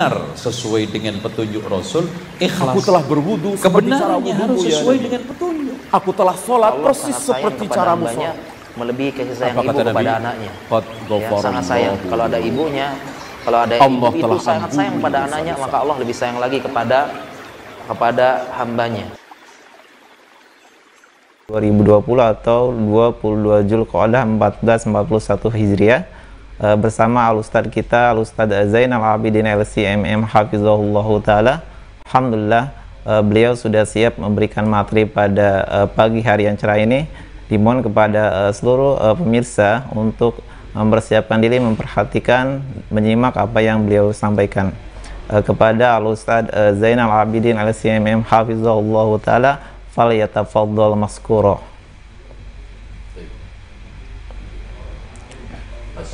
benar sesuai dengan petunjuk Rasul ikhlas aku telah berwudu kebenarannya harus sesuai ya, dengan petunjuk aku telah sholat Allah persis seperti cara musuh. melebihi kasih sayang Apa ibu kepada Nabi? anaknya ya, sangat sayang kalau ada ibunya kalau ada Allah ibu telah itu sangat sayang pada anaknya maka Allah lebih sayang lagi kepada kepada hambanya 2020 atau 22 Julqa'dah 1441 Hijriah uh, bersama alustad kita alustad Zainal Zainal Abidin LCMM Hafizullah Ta'ala Alhamdulillah uh, beliau sudah siap memberikan materi pada uh, pagi hari yang cerah ini dimohon kepada uh, seluruh uh, pemirsa untuk mempersiapkan diri memperhatikan menyimak apa yang beliau sampaikan uh, kepada Al-Ustaz uh, Zainal Abidin al Hafizullah Ta'ala fal yatafaddal maskuro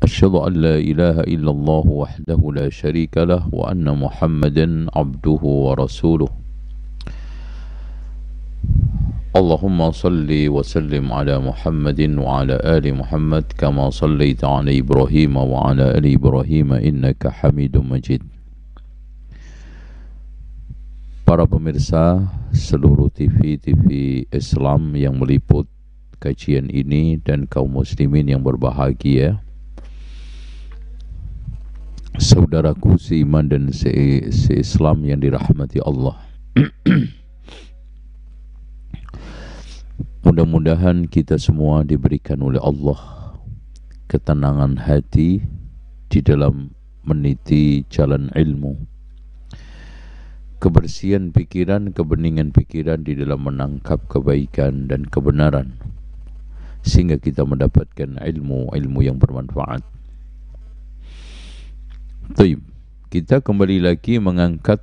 أشهد أن لا إله إلا الله وحده لا شريك له وأن محمدا عبده ورسوله اللهم صل وسلم على محمد وعلى آل محمد كما صليت على إبراهيم وعلى آل إبراهيم إنك حميد مجيد Para pemirsa seluruh TV-TV Islam yang meliput kajian ini dan kaum muslimin yang berbahagia saudaraku seiman dan se seislam yang dirahmati Allah. Mudah-mudahan kita semua diberikan oleh Allah ketenangan hati di dalam meniti jalan ilmu. Kebersihan pikiran, kebeningan pikiran di dalam menangkap kebaikan dan kebenaran sehingga kita mendapatkan ilmu-ilmu yang bermanfaat. Taib. Kita kembali lagi mengangkat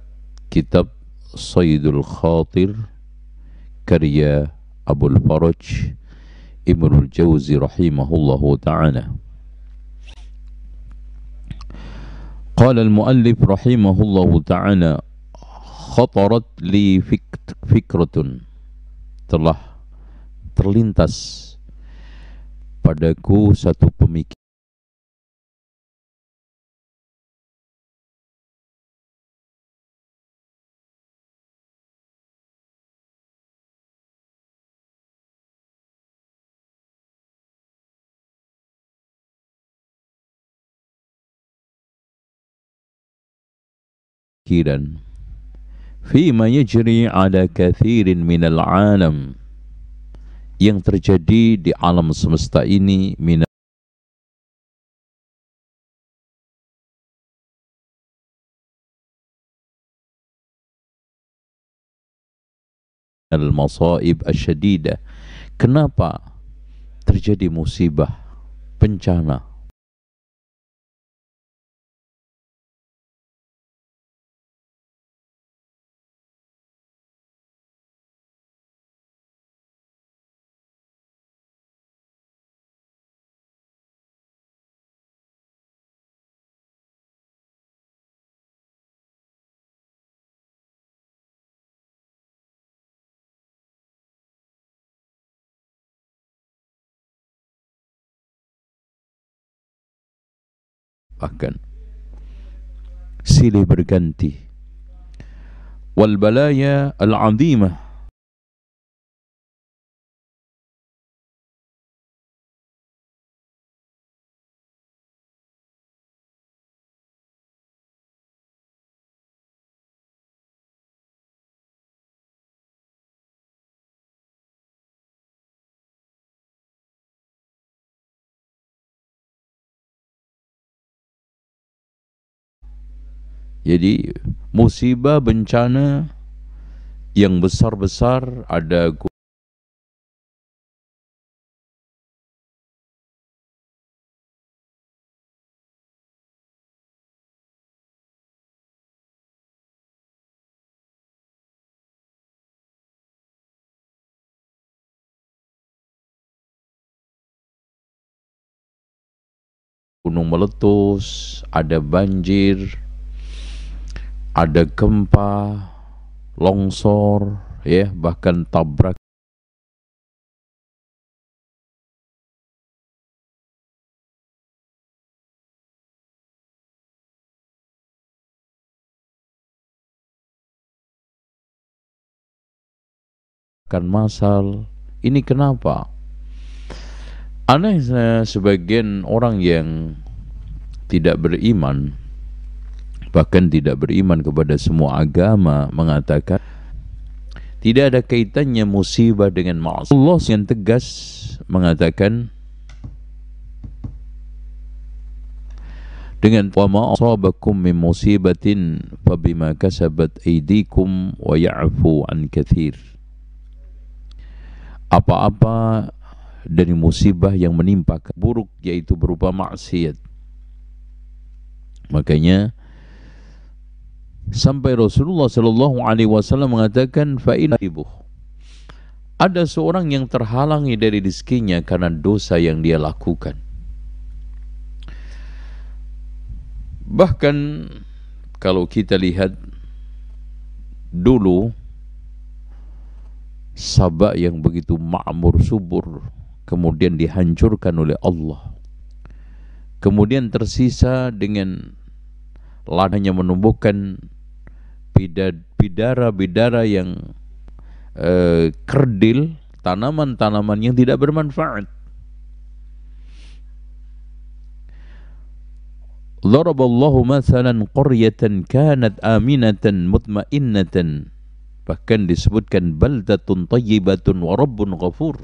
kitab Sayyidul Khatir karya Abul Faraj Ibnu Jauzi rahimahullah ta'ala. قال المؤلف رحمه الله تعالى خطرت لي فكرة telah terlintas padaku satu pemikiran pikiran fima yajri ala kathirin minal alam yang terjadi di alam semesta ini min al-masaib asyadidah. Kenapa terjadi musibah, bencana, akan silih berganti wal balaya al-azimah Jadi musibah bencana yang besar-besar ada gunung meletus, ada banjir, ada gempa, longsor, ya bahkan tabrak kan masal. Ini kenapa? Aneh sebagian orang yang tidak beriman bahkan tidak beriman kepada semua agama mengatakan tidak ada kaitannya musibah dengan maksiat. Allah yang tegas mengatakan dengan wa ma asabakum min musibatin fabima kasabat aydikum wa ya'fu an kathir. Apa-apa dari musibah yang menimpa buruk yaitu berupa maksiat. Makanya sampai Rasulullah Shallallahu Alaihi Wasallam mengatakan fa'in ibu ada seorang yang terhalangi dari rezekinya karena dosa yang dia lakukan bahkan kalau kita lihat dulu Sabak yang begitu makmur subur kemudian dihancurkan oleh Allah kemudian tersisa dengan ladanya menumbuhkan bidara-bidara yang eh, kerdil, tanaman-tanaman yang tidak bermanfaat. ضرب الله مثلا قرية كانت آمنة مطمئنة bahkan disebutkan baldatun tayyibatun wa rabbun ghafur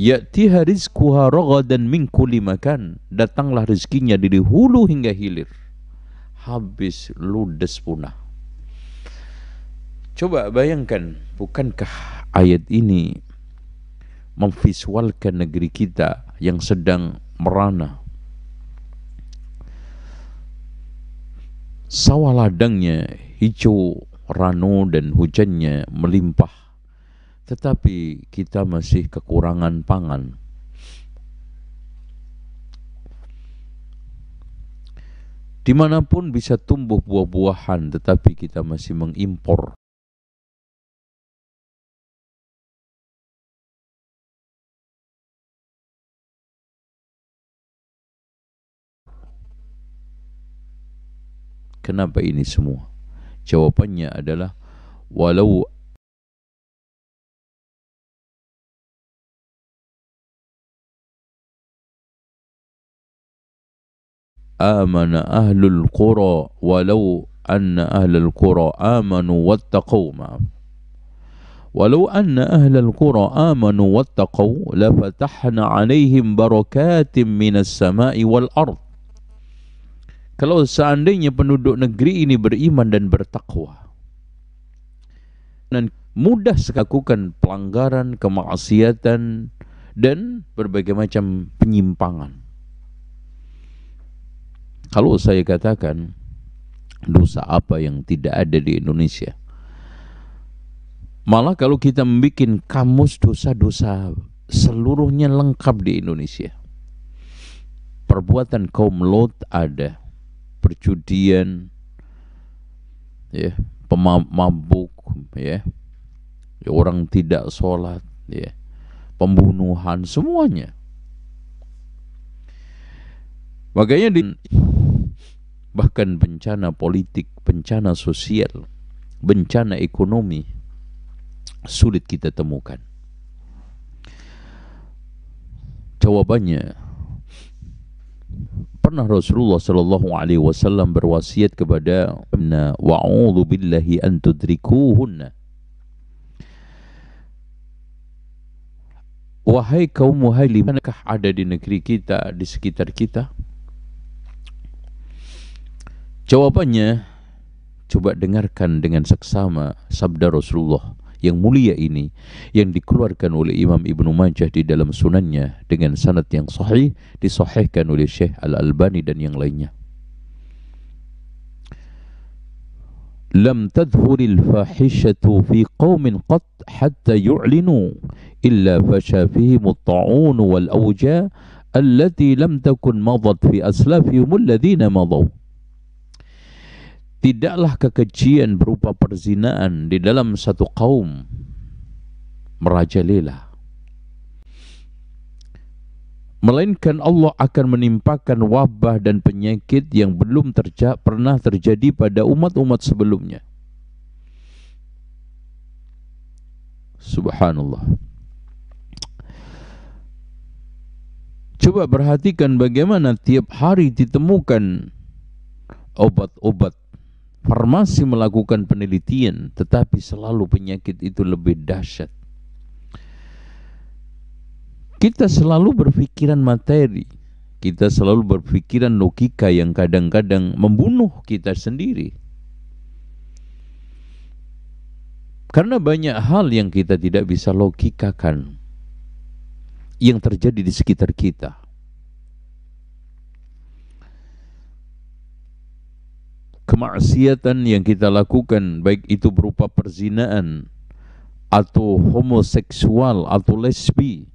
ya'tiha rizquha ragadan min kulli makan datanglah rezekinya dari hulu hingga hilir habis ludes punah. Coba bayangkan, bukankah ayat ini memvisualkan negeri kita yang sedang merana? Sawah ladangnya hijau, ranu dan hujannya melimpah. Tetapi kita masih kekurangan pangan. Dimanapun bisa tumbuh buah-buahan, tetapi kita masih mengimpor. Kenapa ini semua? Jawabannya adalah walau amana ahlul qura walau anna ahlul qura amanu wattaqau maaf ولو أن أهل القرى آمنوا واتقوا لفتحنا عليهم بركات من السماء والأرض Kalau seandainya penduduk negeri ini beriman dan bertakwa dan mudah sekakukan pelanggaran, kemaksiatan dan berbagai macam penyimpangan. Kalau saya katakan dosa apa yang tidak ada di Indonesia, malah kalau kita membuat kamus dosa-dosa seluruhnya lengkap di Indonesia. Perbuatan kaum Lot ada, perjudian, ya, pemabuk, ya, orang tidak sholat, ya, pembunuhan semuanya Makanya di hmm. bahkan bencana politik, bencana sosial, bencana ekonomi sulit kita temukan. Jawabannya pernah Rasulullah Shallallahu alaihi wasallam berwasiat kepada wa'udzu billahi an Wahai kaum muhailim, manakah ada di negeri kita, di sekitar kita? Jawabannya, coba dengarkan dengan seksama sabda Rasulullah yang mulia ini yang dikeluarkan oleh Imam Ibnu Majah di dalam sunannya dengan sanad yang sahih disahihkan oleh Syekh Al-Albani dan yang lainnya. لم تظهر الفاحشة في قوم قط حتى يعلنوا إلا فشى فيهم wal awja allati lam takun مضت fi أسلافهم alladhina مضوا tidaklah kekejian berupa perzinaan di dalam satu kaum merajalela melainkan Allah akan menimpakan wabah dan penyakit yang belum terja pernah terjadi pada umat-umat sebelumnya subhanallah coba perhatikan bagaimana tiap hari ditemukan obat-obat farmasi melakukan penelitian, tetapi selalu penyakit itu lebih dahsyat. Kita selalu berpikiran materi, kita selalu berpikiran logika yang kadang-kadang membunuh kita sendiri. Karena banyak hal yang kita tidak bisa logikakan yang terjadi di sekitar kita. kemaksiatan yang kita lakukan baik itu berupa perzinaan atau homoseksual atau lesbi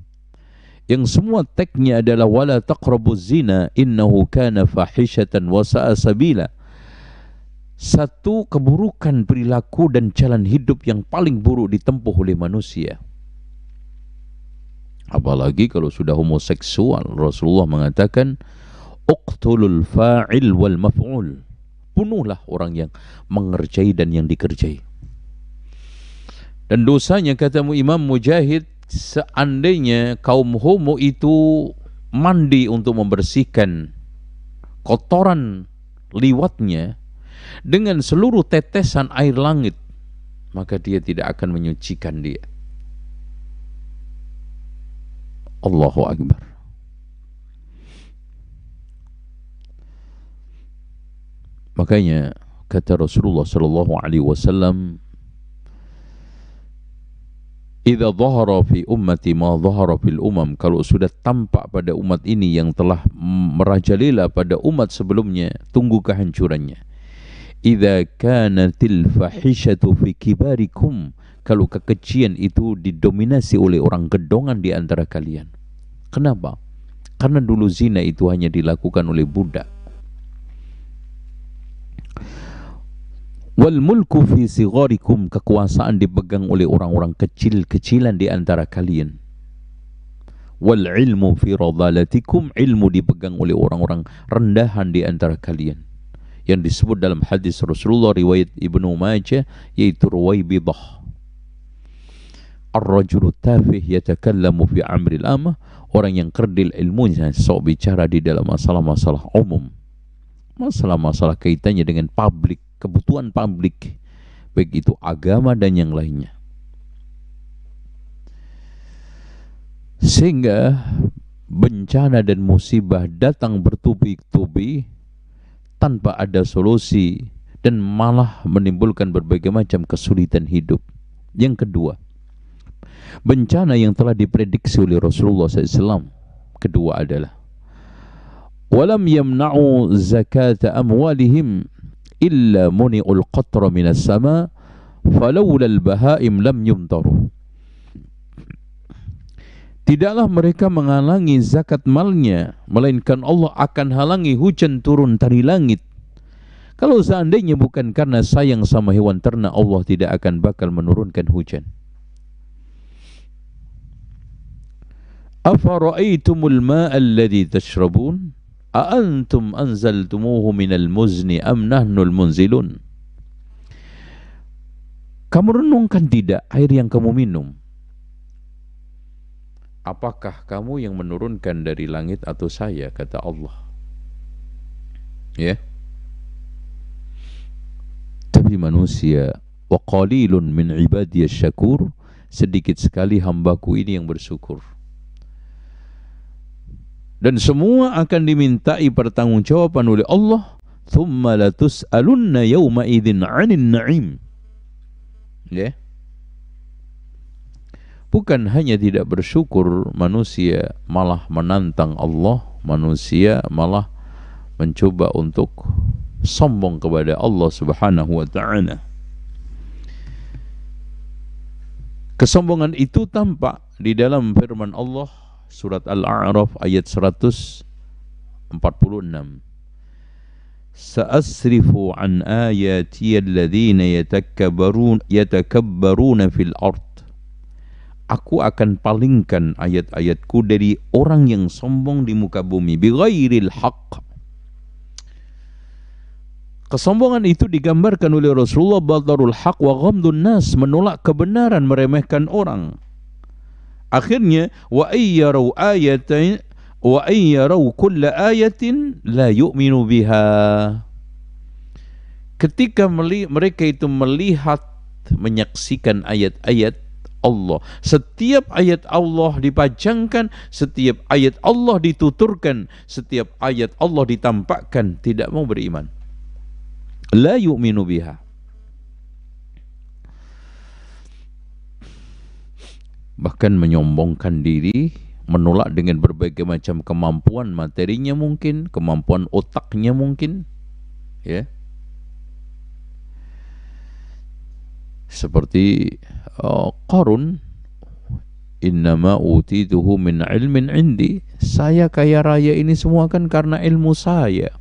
yang semua teknya adalah wala taqrabuz zina innahu kana fahishatan wa sa'a sabila satu keburukan perilaku dan jalan hidup yang paling buruk ditempuh oleh manusia apalagi kalau sudah homoseksual Rasulullah mengatakan uqtulul fa'il wal maf'ul Bunuhlah orang yang mengerjai dan yang dikerjai. Dan dosanya katamu Imam Mujahid seandainya kaum homo itu mandi untuk membersihkan kotoran liwatnya dengan seluruh tetesan air langit maka dia tidak akan menyucikan dia Allahu Akbar Makanya kata Rasulullah sallallahu alaihi wasallam Idza dhahara fi ummati ma dhahara fil umam kalau sudah tampak pada umat ini yang telah merajalela pada umat sebelumnya tunggu kehancurannya Idza kanatil fahishatu fi kibarikum kalau kekejian itu didominasi oleh orang gedongan di antara kalian kenapa karena dulu zina itu hanya dilakukan oleh budak Wal mulku fi sigharikum kekuasaan dipegang oleh orang-orang kecil-kecilan di antara kalian. Wal ilmu fi radalatikum ilmu dipegang oleh orang-orang rendahan di antara kalian. Yang disebut dalam hadis Rasulullah riwayat Ibnu Majah yaitu Ruwaibidah. Ar-rajulu tafih yatakallamu fi amri al amah Orang yang kerdil ilmunya sok bicara di dalam masalah-masalah umum Masalah-masalah kaitannya dengan publik kebutuhan publik, baik itu agama dan yang lainnya. Sehingga bencana dan musibah datang bertubi-tubi tanpa ada solusi dan malah menimbulkan berbagai macam kesulitan hidup. Yang kedua, bencana yang telah diprediksi oleh Rasulullah SAW. Kedua adalah walam yamna'u zakata amwalihim illa muni'ul qatra minas sama al bahaim lam yumtaru Tidaklah mereka menghalangi zakat malnya melainkan Allah akan halangi hujan turun dari langit kalau seandainya bukan karena sayang sama hewan ternak, Allah tidak akan bakal menurunkan hujan. Afara'aitumul ma'alladhi tashrabun? Aantum min al muzni am nahnul munzilun? Kamu renungkan tidak air yang kamu minum? Apakah kamu yang menurunkan dari langit atau saya? Kata Allah. Ya. Tapi manusia wa min ibadiyah syakur sedikit sekali hambaku ini yang bersyukur dan semua akan dimintai pertanggungjawaban oleh Allah thumma latus'alunna yawma idzin 'anin na'im ya yeah. bukan hanya tidak bersyukur manusia malah menantang Allah manusia malah mencoba untuk sombong kepada Allah Subhanahu wa taala kesombongan itu tampak di dalam firman Allah Surat Al-A'raf ayat 146. Sa'asrifu an ayati alladhina yatakabbarun yatakabbaruna fil ard. Aku akan palingkan ayat-ayatku dari orang yang sombong di muka bumi bighairil haqq Kesombongan itu digambarkan oleh Rasulullah Badarul Haq wa ghamdun nas Menolak kebenaran, meremehkan orang Akhirnya wa ayyaru ayatin wa ayyaru kulla ayatin la yu'minu biha. Ketika mereka itu melihat menyaksikan ayat-ayat Allah. Setiap ayat Allah dipajangkan, setiap ayat Allah dituturkan, setiap ayat Allah ditampakkan, tidak mau beriman. La yu'minu biha. bahkan menyombongkan diri, menolak dengan berbagai macam kemampuan materinya mungkin, kemampuan otaknya mungkin, ya. Seperti uh, Qarun, innama utituhu min ilmin indi. Saya kaya raya ini semua kan karena ilmu saya.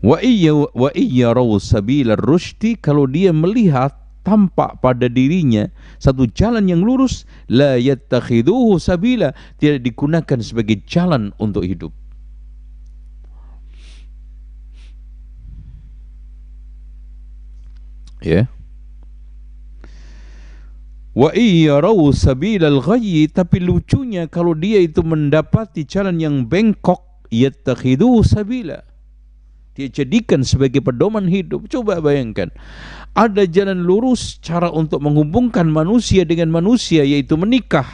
Wa iya wa iya rawu sabila rushdi kalau dia melihat tampak pada dirinya satu jalan yang lurus la yattakhiduhu sabila tidak digunakan sebagai jalan untuk hidup ya yeah. wa iyarau sabilal ghayyi tapi lucunya kalau dia itu mendapati jalan yang bengkok yattakhiduhu sabila dia jadikan sebagai pedoman hidup coba bayangkan ada jalan lurus cara untuk menghubungkan manusia dengan manusia yaitu menikah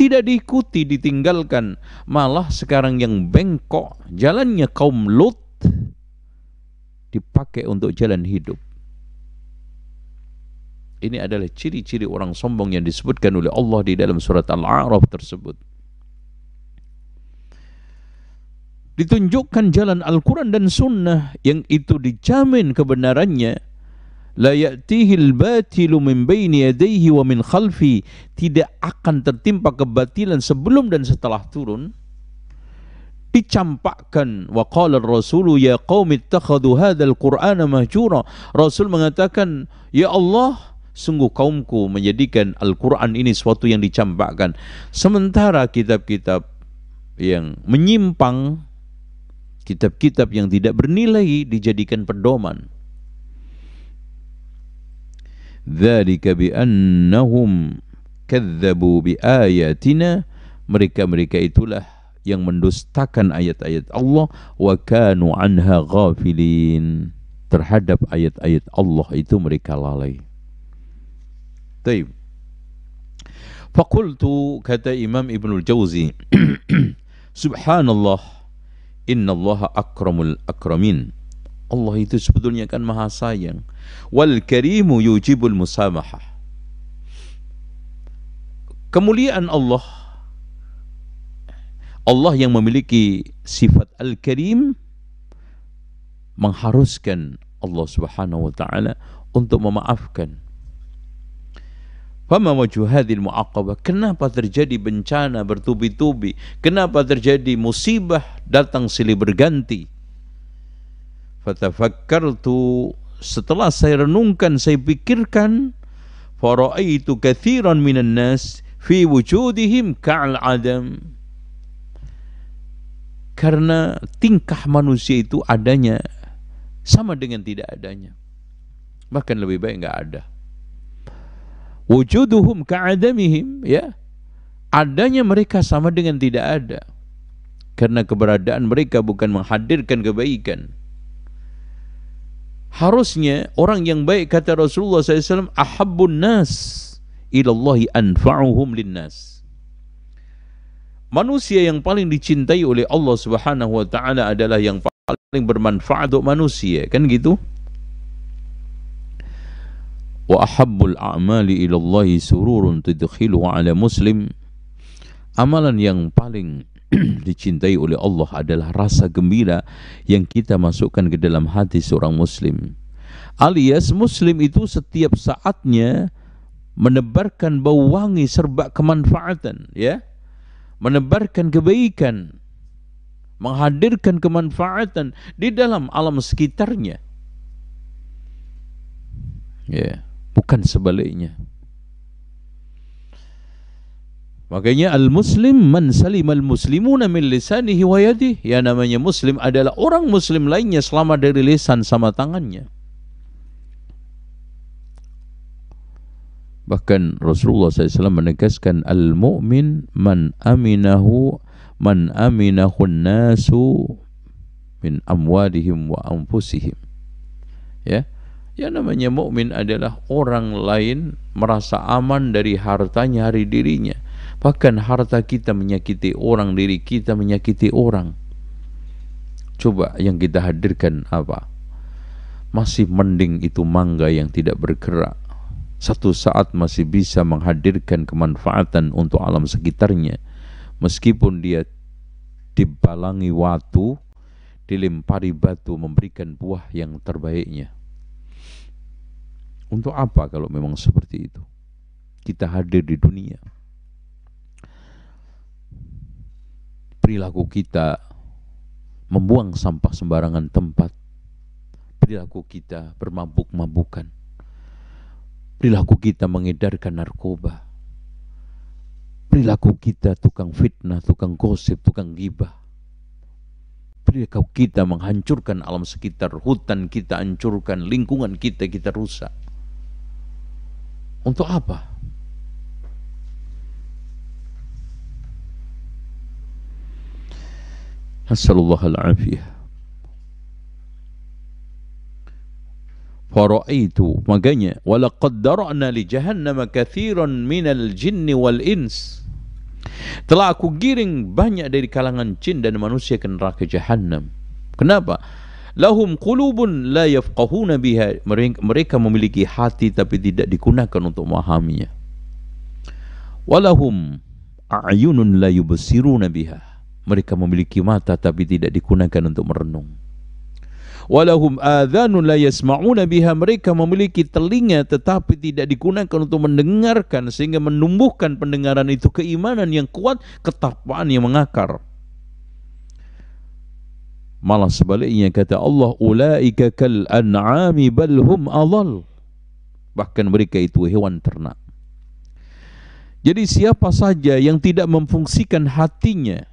tidak diikuti ditinggalkan malah sekarang yang bengkok jalannya kaum Lut dipakai untuk jalan hidup ini adalah ciri-ciri orang sombong yang disebutkan oleh Allah di dalam surat Al-A'raf tersebut ditunjukkan jalan Al-Quran dan Sunnah yang itu dijamin kebenarannya la ya'tihil batilu min baini yadayhi wa min khalfi tidak akan tertimpa kebatilan sebelum dan setelah turun dicampakkan wa qala rasulu ya qaumi ittakhadhu hadzal qur'ana mahjura rasul mengatakan ya Allah sungguh kaumku menjadikan Al-Qur'an ini suatu yang dicampakkan sementara kitab-kitab yang menyimpang kitab-kitab yang tidak bernilai dijadikan pedoman Dzalika biannahum kadzdzabu biayatina mereka-mereka itulah yang mendustakan ayat-ayat Allah wa kanu anha ghafilin terhadap ayat-ayat Allah itu mereka lalai. Taib. Fakultu kata Imam Ibn Al-Jawzi Subhanallah Inna Allah akramul akramin Allah itu sebetulnya kan maha sayang. Wal karimu yujibul musamahah. Kemuliaan Allah Allah yang memiliki sifat Al-Karim mengharuskan Allah Subhanahu wa taala untuk memaafkan. Fama wajhu mu'aqabah? Kenapa terjadi bencana bertubi-tubi? Kenapa terjadi musibah datang silih berganti? Fatafakkartu setelah saya renungkan, saya pikirkan faraitu katsiran minan nas fi wujudihim ka'al adam karena tingkah manusia itu adanya sama dengan tidak adanya bahkan lebih baik nggak ada wujuduhum ka'adamihim ya adanya mereka sama dengan tidak ada karena keberadaan mereka bukan menghadirkan kebaikan Harusnya orang yang baik kata Rasulullah SAW ahabun nas ilallahi anfa'uhum linnas. Manusia yang paling dicintai oleh Allah Subhanahu wa taala adalah yang paling bermanfaat untuk manusia, kan gitu? Wa ahabbul a'mali ilallahi sururun tudkhiluhu ala muslim. Amalan yang paling dicintai oleh Allah adalah rasa gembira yang kita masukkan ke dalam hati seorang muslim. Alias muslim itu setiap saatnya menebarkan bau wangi serba kemanfaatan, ya. Menebarkan kebaikan, menghadirkan kemanfaatan di dalam alam sekitarnya. Ya, bukan sebaliknya. Makanya al-muslim man salimal muslimuna min lisanihi wa yadih. Ya namanya muslim adalah orang muslim lainnya selamat dari lisan sama tangannya. Bahkan Rasulullah SAW menegaskan al-mu'min man aminahu man aminahu nasu min amwalihim wa anfusihim. Ya. Ya namanya mukmin adalah orang lain merasa aman dari hartanya hari dirinya Bahkan harta kita menyakiti orang, diri kita menyakiti orang. Coba yang kita hadirkan apa? Masih mending itu mangga yang tidak bergerak. Satu saat masih bisa menghadirkan kemanfaatan untuk alam sekitarnya. Meskipun dia dibalangi watu, dilempari batu memberikan buah yang terbaiknya. Untuk apa kalau memang seperti itu? Kita hadir di dunia. perilaku kita membuang sampah sembarangan tempat, perilaku kita bermabuk-mabukan, perilaku kita mengedarkan narkoba, perilaku kita tukang fitnah, tukang gosip, tukang gibah, perilaku kita menghancurkan alam sekitar, hutan kita hancurkan, lingkungan kita kita rusak. Untuk apa? Nasallallahu al-afiyah. Faraitu makanya walaqad dara'na li jahannam katsiran minal jinni wal ins. Telah aku giring banyak dari kalangan jin dan manusia ke neraka jahannam. Kenapa? Lahum qulubun la yafqahuna biha. Mereka memiliki hati tapi tidak digunakan untuk memahaminya. Walahum a'yunun la yubsiruna biha mereka memiliki mata tapi tidak digunakan untuk merenung. Walahum adhanun la yasma'una biha mereka memiliki telinga tetapi tidak digunakan untuk mendengarkan sehingga menumbuhkan pendengaran itu keimanan yang kuat, ketakwaan yang mengakar. Malah sebaliknya kata Allah ulaika kal an'ami bal hum adall. Bahkan mereka itu hewan ternak. Jadi siapa saja yang tidak memfungsikan hatinya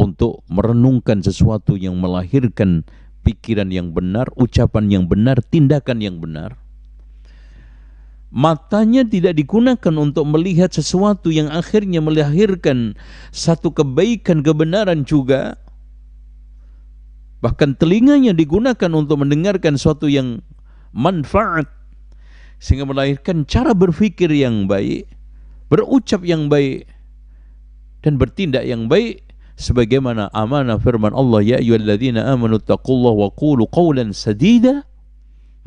untuk merenungkan sesuatu yang melahirkan pikiran yang benar, ucapan yang benar, tindakan yang benar. Matanya tidak digunakan untuk melihat sesuatu yang akhirnya melahirkan satu kebaikan kebenaran juga. Bahkan telinganya digunakan untuk mendengarkan sesuatu yang manfaat sehingga melahirkan cara berpikir yang baik, berucap yang baik dan bertindak yang baik sebagaimana amanah firman Allah ya ayyuhalladzina amanu taqullaha wa qulu qawlan sadida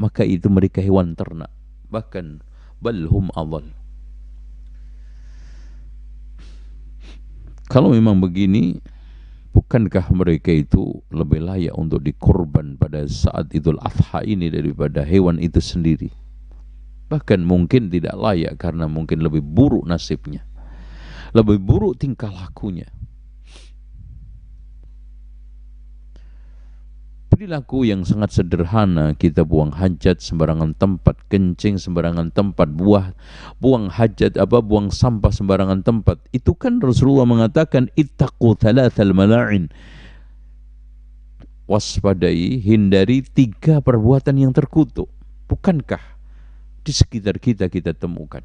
maka itu mereka hewan ternak bahkan balhum adall kalau memang begini bukankah mereka itu lebih layak untuk dikorban pada saat Idul Adha ini daripada hewan itu sendiri bahkan mungkin tidak layak karena mungkin lebih buruk nasibnya lebih buruk tingkah lakunya perilaku yang sangat sederhana kita buang hajat sembarangan tempat, kencing sembarangan tempat, buah buang hajat apa buang sampah sembarangan tempat. Itu kan Rasulullah mengatakan ittaqu thalathal mala'in. Waspadai, hindari tiga perbuatan yang terkutuk. Bukankah di sekitar kita kita temukan?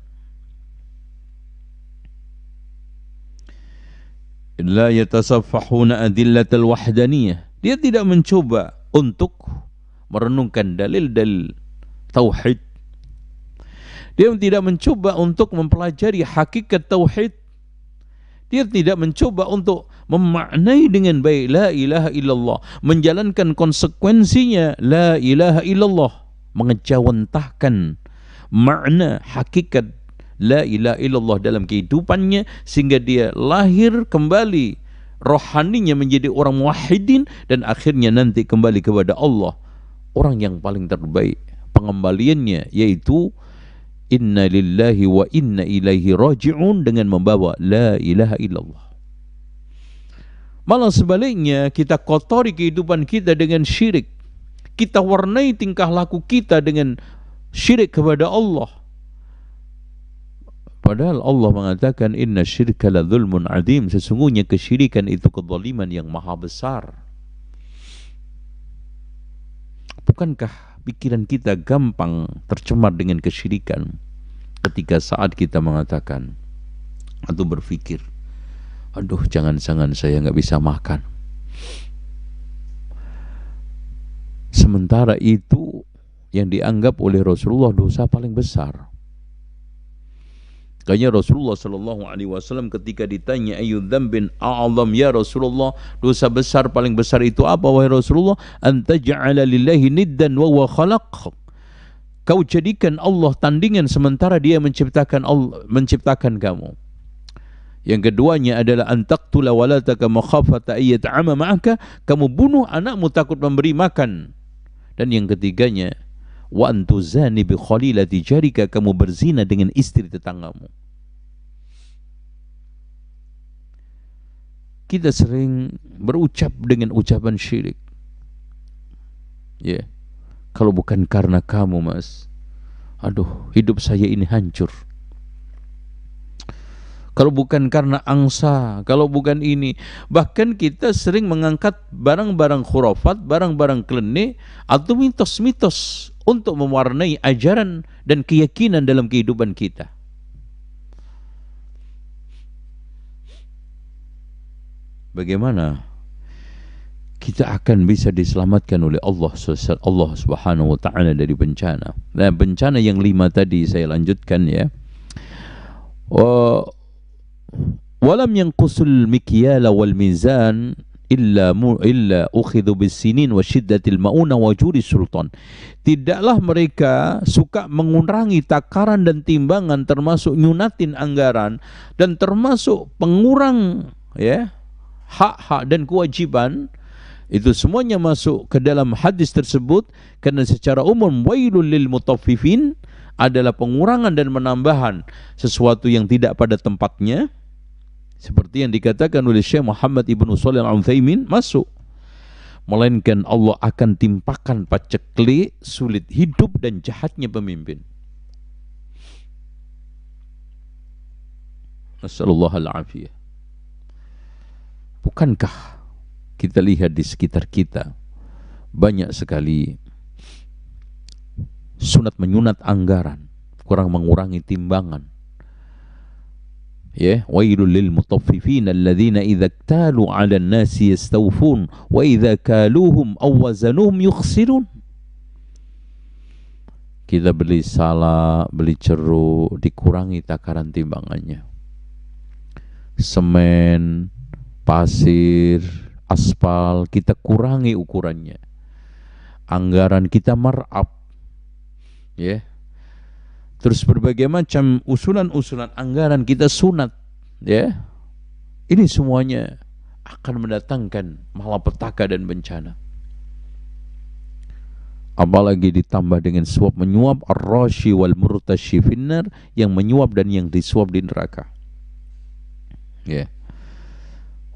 La yatasaffahuna adillatal wahdaniyah. Dia tidak mencoba untuk merenungkan dalil-dalil tauhid. Dia tidak mencoba untuk mempelajari hakikat tauhid. Dia tidak mencoba untuk memaknai dengan baik la ilaha illallah, menjalankan konsekuensinya la ilaha illallah, mengejawantahkan makna hakikat la ilaha illallah dalam kehidupannya sehingga dia lahir kembali rohaninya menjadi orang muwahhidin dan akhirnya nanti kembali kepada Allah orang yang paling terbaik pengembaliannya yaitu inna lillahi wa inna ilaihi raji'un dengan membawa la ilaha illallah malah sebaliknya kita kotori kehidupan kita dengan syirik kita warnai tingkah laku kita dengan syirik kepada Allah Padahal Allah mengatakan inna syirka la zulmun adim. Sesungguhnya kesyirikan itu kezaliman yang maha besar. Bukankah pikiran kita gampang tercemar dengan kesyirikan ketika saat kita mengatakan atau berpikir, aduh jangan-jangan saya nggak bisa makan. Sementara itu yang dianggap oleh Rasulullah dosa paling besar kayaknya Rasulullah Shallallahu Alaihi Wasallam ketika ditanya ayudam bin a'lam ya Rasulullah dosa besar paling besar itu apa wahai Rasulullah anta ja'ala lillahi niddan wa wa khalaq kau jadikan Allah tandingan sementara dia menciptakan Allah, menciptakan kamu yang keduanya adalah antak antaqtula walataka makhafata ayyata'ama maka kamu bunuh anakmu takut memberi makan dan yang ketiganya wa antuzani bi khalilati jarika kamu berzina dengan istri tetanggamu kita sering berucap dengan ucapan syirik. Ya. Yeah. Kalau bukan karena kamu, Mas. Aduh, hidup saya ini hancur. Kalau bukan karena angsa, kalau bukan ini. Bahkan kita sering mengangkat barang-barang khurafat, barang-barang klene atau mitos-mitos untuk mewarnai ajaran dan keyakinan dalam kehidupan kita. bagaimana kita akan bisa diselamatkan oleh Allah Allah Subhanahu wa taala dari bencana. Nah, bencana yang lima tadi saya lanjutkan ya. Walam yang kusul mikyal wal mizan illa illa ukhidhu sinin wa shiddatil mauna wa juri sultan. Tidaklah mereka suka mengurangi takaran dan timbangan termasuk nyunatin anggaran dan termasuk pengurang ya hak-hak dan kewajiban itu semuanya masuk ke dalam hadis tersebut karena secara umum wailul lil mutaffifin adalah pengurangan dan penambahan sesuatu yang tidak pada tempatnya seperti yang dikatakan oleh Syekh Muhammad Ibnu Shalih Al-Utsaimin masuk melainkan Allah akan timpakan pacekli sulit hidup dan jahatnya pemimpin Assalamualaikum. Bukankah kita lihat di sekitar kita banyak sekali sunat menyunat anggaran, kurang mengurangi timbangan. Ya, wailul lil mutaffifin alladzina idza iktalu 'alan nasi yastawfun wa idza kaluhum aw wazanuhum yukhsirun. Kita beli salah, beli ceru, dikurangi takaran timbangannya. Semen, pasir, aspal, kita kurangi ukurannya. Anggaran kita markup. Ya. Yeah. Terus berbagai macam usulan-usulan anggaran kita sunat, ya. Yeah. Ini semuanya akan mendatangkan malapetaka dan bencana. Apalagi ditambah dengan suap menyuap arroshi wal murtashi yang menyuap dan yang disuap di neraka. Ya. Yeah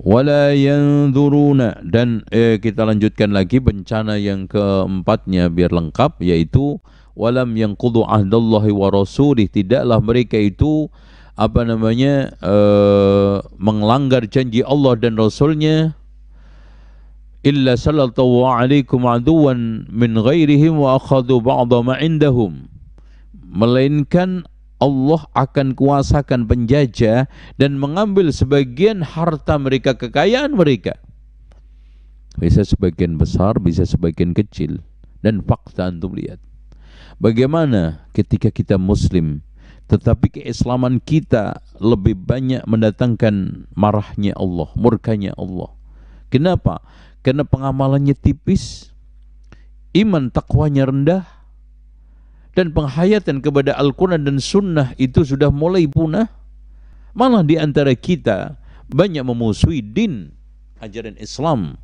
wala yanzuruna dan eh, kita lanjutkan lagi bencana yang keempatnya biar lengkap yaitu walam yang kudu ahdallahi wa rasulih tidaklah mereka itu apa namanya eh, mengelanggar janji Allah dan Rasulnya illa sallallahu alaikum aduwan min ghairihim wa akhadhu ba'da ma indahum melainkan Allah akan kuasakan penjajah dan mengambil sebagian harta mereka, kekayaan mereka. Bisa sebagian besar, bisa sebagian kecil. Dan fakta antum lihat. Bagaimana ketika kita muslim, tetapi keislaman kita lebih banyak mendatangkan marahnya Allah, murkanya Allah. Kenapa? Karena pengamalannya tipis, iman takwanya rendah, dan penghayatan kepada Al-Quran dan Sunnah itu sudah mulai punah. Malah di antara kita banyak memusuhi din, ajaran Islam.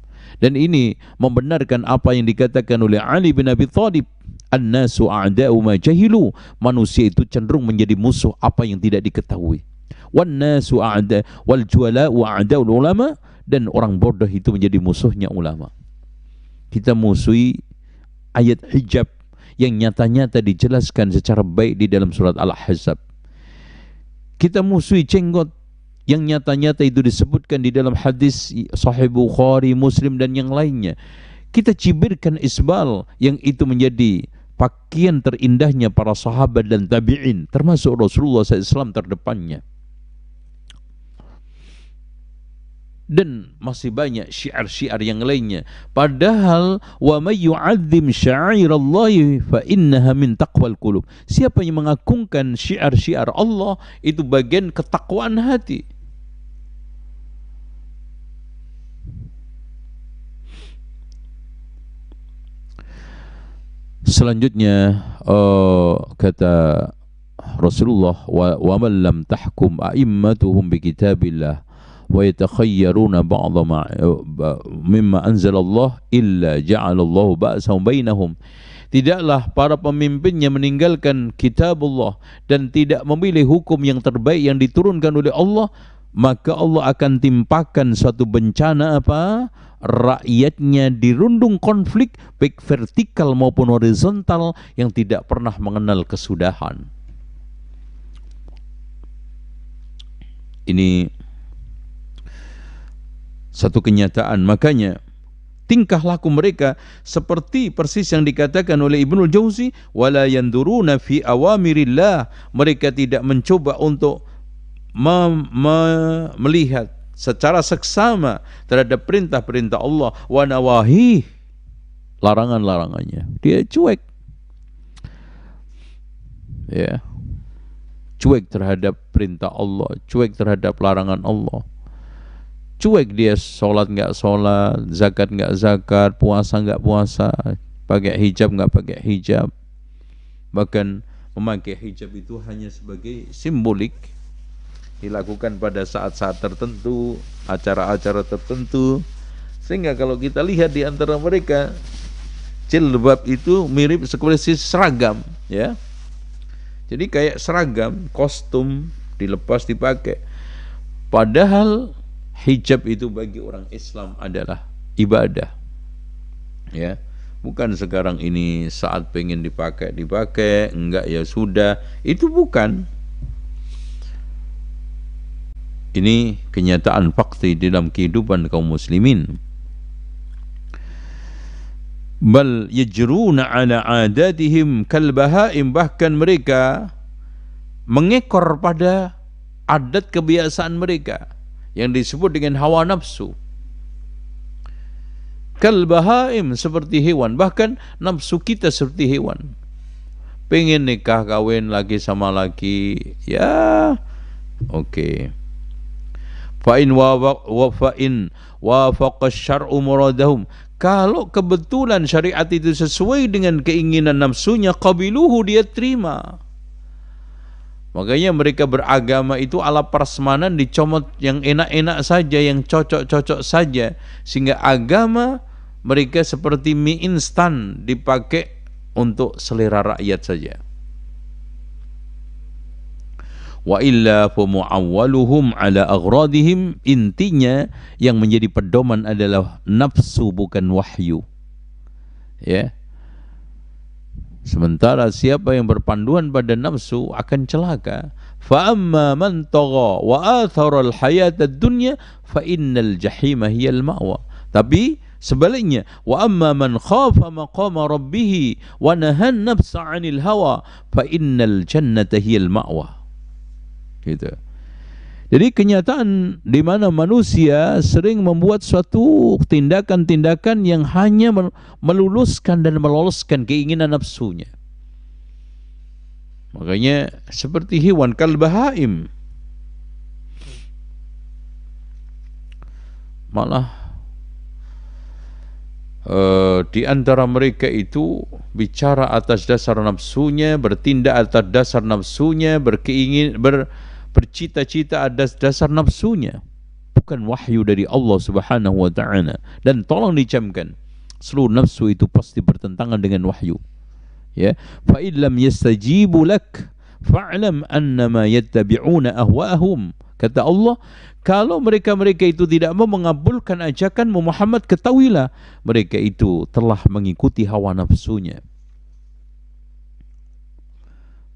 Dan ini membenarkan apa yang dikatakan oleh Ali bin Abi Thalib. An-nasu a'da'u ma jahilu. Manusia itu cenderung menjadi musuh apa yang tidak diketahui. Wan-nasu a'da' wal juala'u a'da'u ulama. Dan orang bodoh itu menjadi musuhnya ulama. Kita musuhi ayat hijab yang nyata-nyata dijelaskan secara baik di dalam surat al hazab Kita musuhi cenggot yang nyata-nyata itu disebutkan di dalam hadis Sahih Bukhari, Muslim dan yang lainnya. Kita cibirkan isbal yang itu menjadi pakaian terindahnya para sahabat dan tabi'in termasuk Rasulullah SAW terdepannya. dan masih banyak syiar-syiar yang lainnya. Padahal wa may yu'azzim sya'irallahi fa innaha min taqwal qulub. Siapa yang mengagungkan syiar-syiar Allah itu bagian ketakwaan hati. Selanjutnya uh, kata Rasulullah wa, wa man lam tahkum a'immatuhum bi kitabillah بعض ما مما أنزل الله إلا جعل الله بأسهم بينهم Tidaklah para pemimpinnya meninggalkan kitab Allah dan tidak memilih hukum yang terbaik yang diturunkan oleh Allah maka Allah akan timpakan suatu bencana apa rakyatnya dirundung konflik baik vertikal maupun horizontal yang tidak pernah mengenal kesudahan ini satu kenyataan. Makanya tingkah laku mereka seperti persis yang dikatakan oleh Ibnu Jauzi wala yanduruna fi awamirillah mereka tidak mencoba untuk me me melihat secara seksama terhadap perintah-perintah Allah wa nawahi larangan-larangannya dia cuek ya cuek terhadap perintah Allah cuek terhadap larangan Allah cuek dia sholat nggak sholat, zakat nggak zakat, puasa nggak puasa, pakai hijab nggak pakai hijab, bahkan memakai hijab itu hanya sebagai simbolik dilakukan pada saat-saat tertentu, acara-acara tertentu, sehingga kalau kita lihat di antara mereka jilbab itu mirip seperti seragam, ya. Jadi kayak seragam, kostum dilepas dipakai. Padahal hijab itu bagi orang Islam adalah ibadah. Ya, bukan sekarang ini saat pengen dipakai dipakai, enggak ya sudah. Itu bukan. Ini kenyataan fakti dalam kehidupan kaum muslimin. Bal yajruna ala adatihim kalbahaim bahkan mereka mengekor pada adat kebiasaan mereka yang disebut dengan hawa nafsu kalbahaim seperti hewan bahkan nafsu kita seperti hewan pengen nikah kawin lagi sama lagi ya oke okay. fa'in wa fa'in muradahum kalau kebetulan syariat itu sesuai dengan keinginan nafsunya kabiluhu dia terima Makanya mereka beragama itu ala prasmanan dicomot yang enak-enak saja, yang cocok-cocok saja. Sehingga agama mereka seperti mie instan dipakai untuk selera rakyat saja. Wa illa fumu'awwaluhum ala agradihim intinya yang menjadi pedoman adalah nafsu bukan wahyu. Ya. Sementara siapa yang berpanduan pada nafsu akan celaka. Fa'amma man tagha wa athara al-hayata ad-dunya fa innal jahima hiya al-ma'wa. Tapi sebaliknya, wa amma man khafa maqama rabbih wa nahan nafsa 'anil hawa fa innal jannata hiya al-ma'wa. Gitu. Jadi kenyataan di mana manusia sering membuat suatu tindakan-tindakan yang hanya meluluskan dan meloloskan keinginan nafsunya. Makanya seperti hewan kalbahaim. Malah uh, di antara mereka itu bicara atas dasar nafsunya, bertindak atas dasar nafsunya, berkeingin ber, bercita-cita atas dasar nafsunya bukan wahyu dari Allah Subhanahu wa taala dan tolong dicamkan seluruh nafsu itu pasti bertentangan dengan wahyu ya fa illam yastajibu lak fa'lam annama yattabi'una ahwa'ahum kata Allah kalau mereka-mereka itu tidak mau mengabulkan ajakanmu Muhammad ketahuilah mereka itu telah mengikuti hawa nafsunya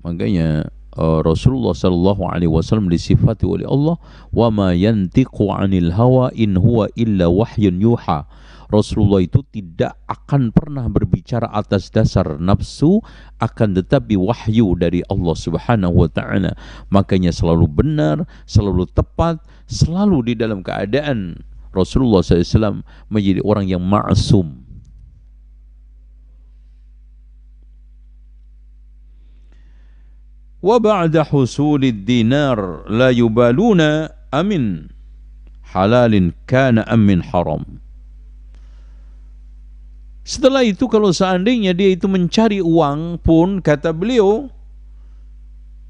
makanya Eh, Rasulullah sallallahu alaihi wasallam disifati oleh Allah wa ma yantiqu anil hawa in huwa illa wahyun yuha Rasulullah itu tidak akan pernah berbicara atas dasar nafsu akan tetapi wahyu dari Allah Subhanahu wa taala makanya selalu benar selalu tepat selalu di dalam keadaan Rasulullah SAW menjadi orang yang ma'sum وبعد حصول الدينار لا يبالون أمن amin halalin amin haram setelah itu kalau seandainya dia itu mencari uang pun kata beliau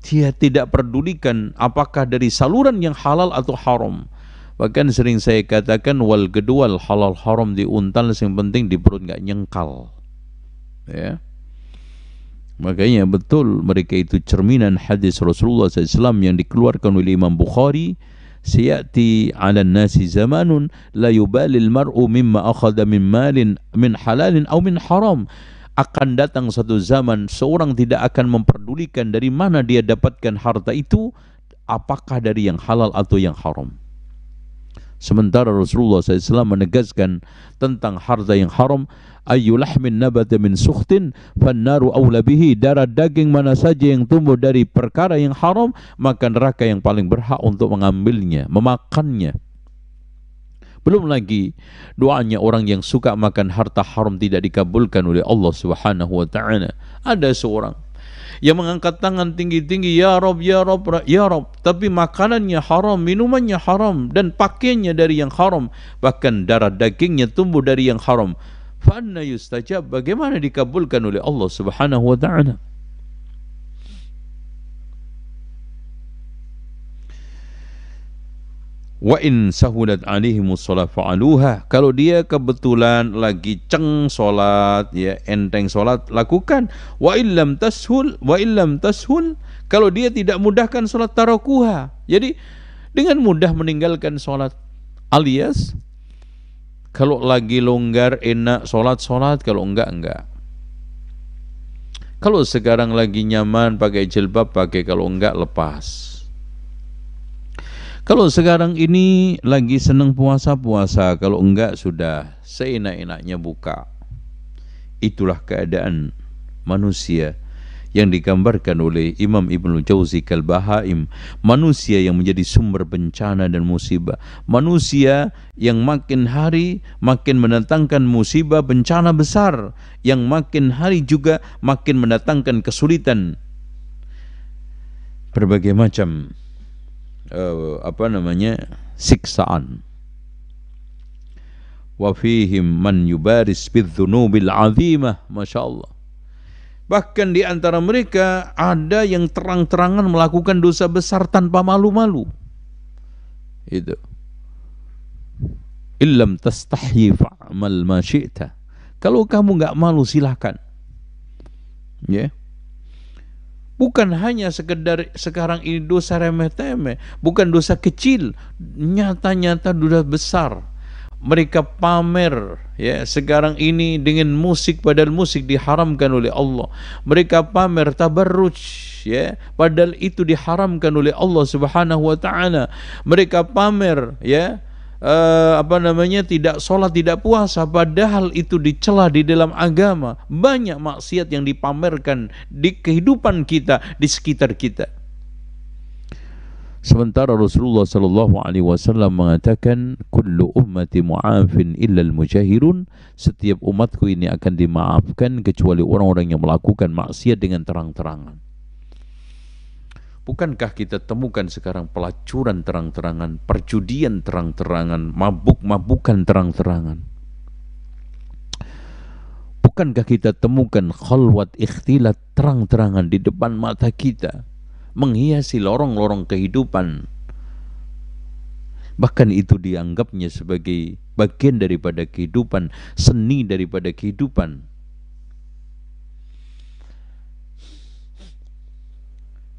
dia tidak pedulikan apakah dari saluran yang halal atau haram. Bahkan sering saya katakan wal kedua halal haram diuntal yang penting di perut nggak nyengkal. Ya. Makanya betul mereka itu cerminan hadis Rasulullah SAW yang dikeluarkan oleh Imam Bukhari. Siyati ala nasi zamanun la yubalil mar'u mimma akhada min malin min halalin au min haram. Akan datang satu zaman seorang tidak akan memperdulikan dari mana dia dapatkan harta itu. Apakah dari yang halal atau yang haram. Sementara Rasulullah SAW menegaskan tentang harta yang haram, ayyulahmin nabata min sukhtin fannaru awla bihi darah daging mana saja yang tumbuh dari perkara yang haram maka neraka yang paling berhak untuk mengambilnya memakannya belum lagi doanya orang yang suka makan harta haram tidak dikabulkan oleh Allah Subhanahu wa taala. Ada seorang yang mengangkat tangan tinggi-tinggi ya rob ya rob ya rob tapi makanannya haram minumannya haram dan pakaiannya dari yang haram bahkan darah dagingnya tumbuh dari yang haram Fana yustajab Bagaimana dikabulkan oleh Allah subhanahu wa ta'ala Wa in sahulat alaihimus sholat fa'aluha Kalau dia kebetulan lagi ceng sholat ya Enteng sholat lakukan Wa illam tashul Wa illam tashul Kalau dia tidak mudahkan sholat tarakuha. Jadi dengan mudah meninggalkan sholat alias kalau lagi longgar enak sholat-sholat, kalau enggak enggak. Kalau sekarang lagi nyaman pakai jilbab pakai, kalau enggak lepas. Kalau sekarang ini lagi seneng puasa-puasa, kalau enggak sudah seenak-enaknya buka. Itulah keadaan manusia yang digambarkan oleh Imam Ibnu Jauzi Kalbahaim manusia yang menjadi sumber bencana dan musibah manusia yang makin hari makin mendatangkan musibah bencana besar yang makin hari juga makin mendatangkan kesulitan berbagai macam uh, apa namanya siksaan wa fihim man yubaris bidzunubil azimah masyaallah Bahkan di antara mereka ada yang terang-terangan melakukan dosa besar tanpa malu-malu. Itu. ilm tastahyi fa'amal masyita. Kalau kamu nggak malu silahkan. Ya. Yeah. Bukan hanya sekedar sekarang ini dosa remeh-temeh, bukan dosa kecil, nyata-nyata dosa besar mereka pamer ya sekarang ini dengan musik padahal musik diharamkan oleh Allah mereka pamer tabarruj ya padahal itu diharamkan oleh Allah Subhanahu wa taala mereka pamer ya uh, apa namanya tidak solat tidak puasa padahal itu dicelah di dalam agama banyak maksiat yang dipamerkan di kehidupan kita di sekitar kita Sementara Rasulullah sallallahu alaihi wasallam mengatakan kullu ummati mu'afin illa al-mujahirun, setiap umatku ini akan dimaafkan kecuali orang-orang yang melakukan maksiat dengan terang-terangan. Bukankah kita temukan sekarang pelacuran terang-terangan, perjudian terang-terangan, mabuk-mabukan terang-terangan? Bukankah kita temukan khalwat ikhtilat terang-terangan di depan mata kita? menghiasi lorong-lorong kehidupan. Bahkan itu dianggapnya sebagai bagian daripada kehidupan, seni daripada kehidupan.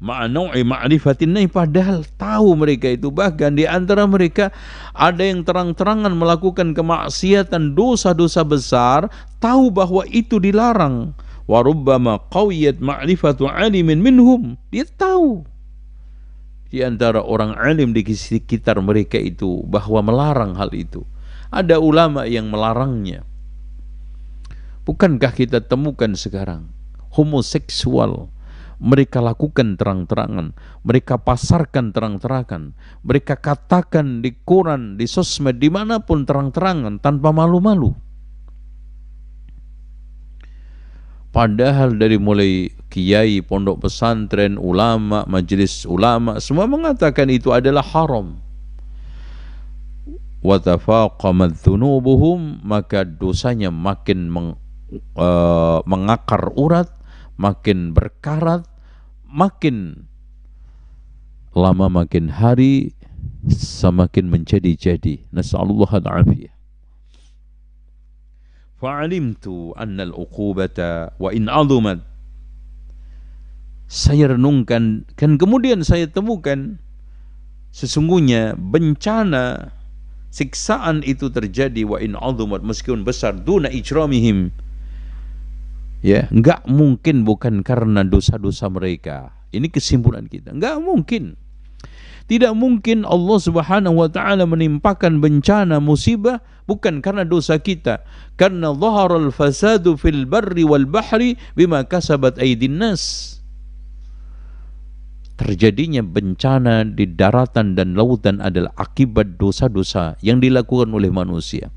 ma'nu'i ma'rifatin padahal tahu mereka itu bahkan di antara mereka ada yang terang-terangan melakukan kemaksiatan dosa-dosa besar tahu bahwa itu dilarang warubbama qawiyat ma'rifatu alimin minhum dia tahu di antara orang alim di sekitar mereka itu bahwa melarang hal itu ada ulama yang melarangnya bukankah kita temukan sekarang homoseksual mereka lakukan terang-terangan, mereka pasarkan terang-terangan, mereka katakan di koran, di sosmed, dimanapun terang-terangan tanpa malu-malu. Padahal dari mulai kiai, pondok pesantren, ulama, majelis ulama, semua mengatakan itu adalah haram. Watafaqamad dhunubuhum, maka dosanya makin meng, uh, mengakar urat, makin berkarat, makin lama makin hari semakin menjadi-jadi. al-afiyah fa'alimtu anna al-uqubata wa in saya renungkan dan kemudian saya temukan sesungguhnya bencana siksaan itu terjadi wa in 'azumat meskipun besar duna ijramihim ya nggak mungkin bukan karena dosa-dosa mereka ini kesimpulan kita nggak mungkin tidak mungkin Allah Subhanahu wa taala menimpakan bencana musibah bukan karena dosa kita. Karena dhaharal fasadu fil barri wal bahri bima kasabat aydin nas. Terjadinya bencana di daratan dan lautan adalah akibat dosa-dosa yang dilakukan oleh manusia.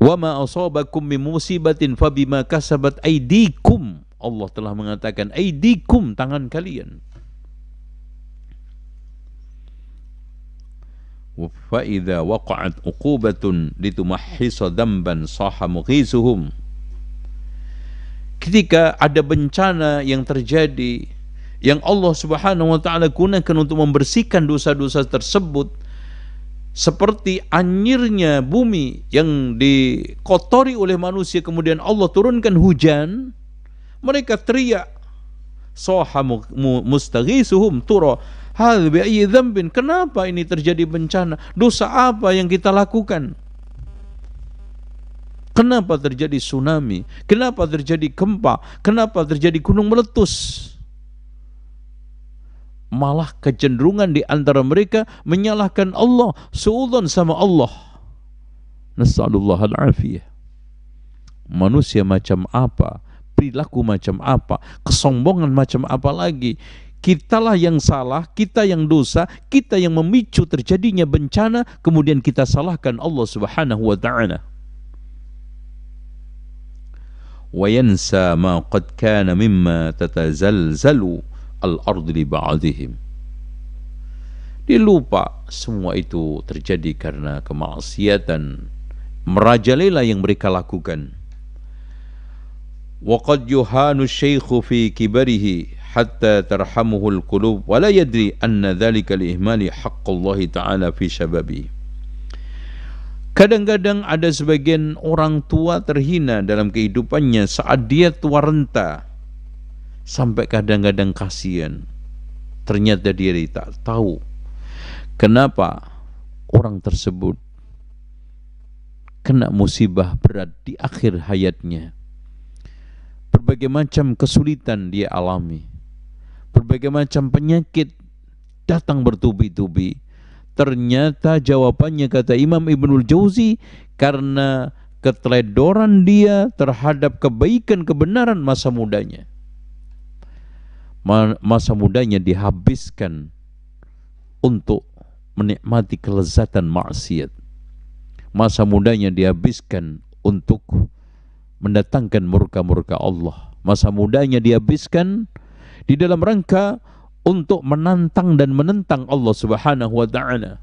Wa ma asabakum min musibatin fabima kasabat aydikum. Allah telah mengatakan aydikum tangan kalian. فَإِذَا وَقَعَتْ عقوبة لِتُمَحِّصَ dzamban صَاحَ mughisuhum ketika ada bencana yang terjadi yang Allah Subhanahu wa taala gunakan untuk membersihkan dosa-dosa tersebut seperti anjirnya bumi yang dikotori oleh manusia kemudian Allah turunkan hujan mereka teriak soha mustaghisuhum tura hal bi'ayi kenapa ini terjadi bencana dosa apa yang kita lakukan kenapa terjadi tsunami kenapa terjadi gempa kenapa terjadi gunung meletus malah kecenderungan di antara mereka menyalahkan Allah seudon sama Allah nasallallahu alafiyah manusia macam apa perilaku macam apa kesombongan macam apa lagi Kitalah yang salah, kita yang dosa, kita yang memicu terjadinya bencana, kemudian kita salahkan Allah Subhanahu wa taala. وينسى ما قد كان مما تتزلزل الأرض لبعضهم semua itu terjadi karena kemaksiatan merajalela yang mereka lakukan. وقد يهان الشيخ في كبره hatta tarhamuhul qulub wa la yadri anna dhalika liihmali haqqallahi ta'ala fi Kadang-kadang ada sebagian orang tua terhina dalam kehidupannya saat dia tua renta sampai kadang-kadang kasihan ternyata dia tidak tahu kenapa orang tersebut kena musibah berat di akhir hayatnya berbagai macam kesulitan dia alami berbagai macam penyakit datang bertubi-tubi. Ternyata jawabannya kata Imam Ibnul Jauzi karena keteledoran dia terhadap kebaikan kebenaran masa mudanya. Masa mudanya dihabiskan untuk menikmati kelezatan maksiat. Masa mudanya dihabiskan untuk mendatangkan murka-murka Allah. Masa mudanya dihabiskan untuk di dalam rangka untuk menantang dan menentang Allah Subhanahu wa taala.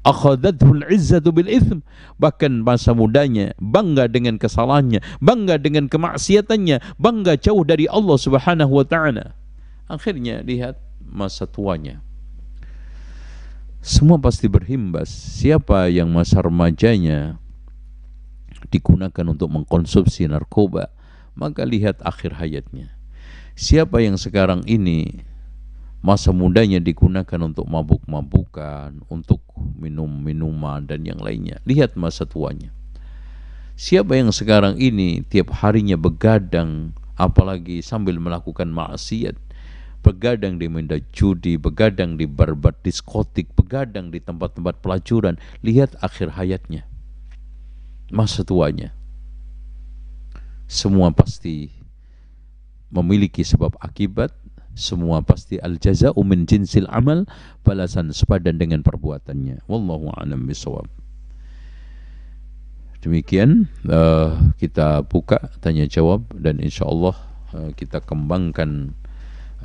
Akhadathu al-izzatu bil ithm. Bahkan masa mudanya bangga dengan kesalahannya, bangga dengan kemaksiatannya, bangga jauh dari Allah Subhanahu wa taala. Akhirnya lihat masa tuanya. Semua pasti berhimbas. Siapa yang masa remajanya digunakan untuk mengkonsumsi narkoba, maka lihat akhir hayatnya siapa yang sekarang ini masa mudanya digunakan untuk mabuk-mabukan, untuk minum-minuman dan yang lainnya. Lihat masa tuanya. Siapa yang sekarang ini tiap harinya begadang apalagi sambil melakukan maksiat, begadang di menda judi, begadang di barbat diskotik, begadang di tempat-tempat pelacuran, lihat akhir hayatnya. Masa tuanya. Semua pasti memiliki sebab akibat semua pasti al jaza min jinsil amal balasan sepadan dengan perbuatannya wallahu alam bisawab demikian uh, kita buka tanya jawab dan insyaallah uh, kita kembangkan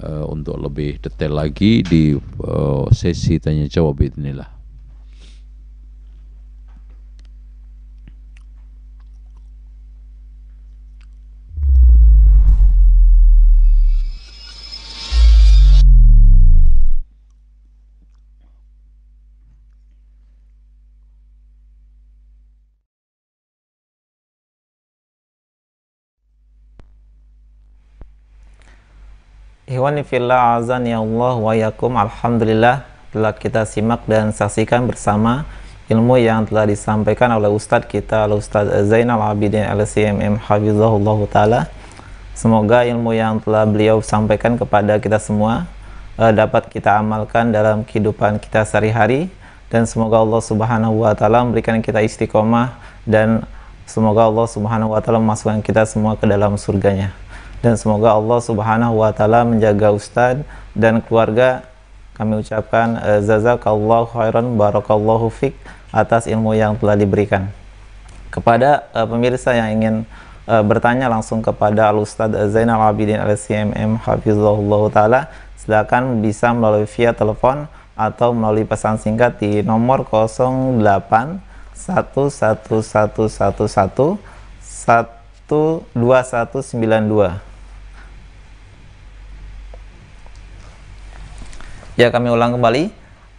uh, untuk lebih detail lagi di uh, sesi tanya jawab inilah Ikhwani fillah azan ya Allah wa yakum alhamdulillah telah kita simak dan saksikan bersama ilmu yang telah disampaikan oleh Ustadz kita oleh Ustadz Zainal Abidin LCMM Hafizahullah Ta'ala semoga ilmu yang telah beliau sampaikan kepada kita semua uh, dapat kita amalkan dalam kehidupan kita sehari-hari dan semoga Allah Subhanahu wa taala memberikan kita istiqomah dan semoga Allah Subhanahu wa taala memasukkan kita semua ke dalam surganya dan semoga Allah Subhanahu wa taala menjaga Ustadz dan keluarga kami ucapkan eh, jazakallahu khairan barakallahu fik atas ilmu yang telah diberikan. Kepada uh, pemirsa yang ingin uh, bertanya langsung kepada Al Ustaz Zainal Abidin Al CMM Hafizahullah taala, silakan bisa melalui via telepon atau melalui pesan singkat di nomor 08 2192. Ya, kami ulang kembali.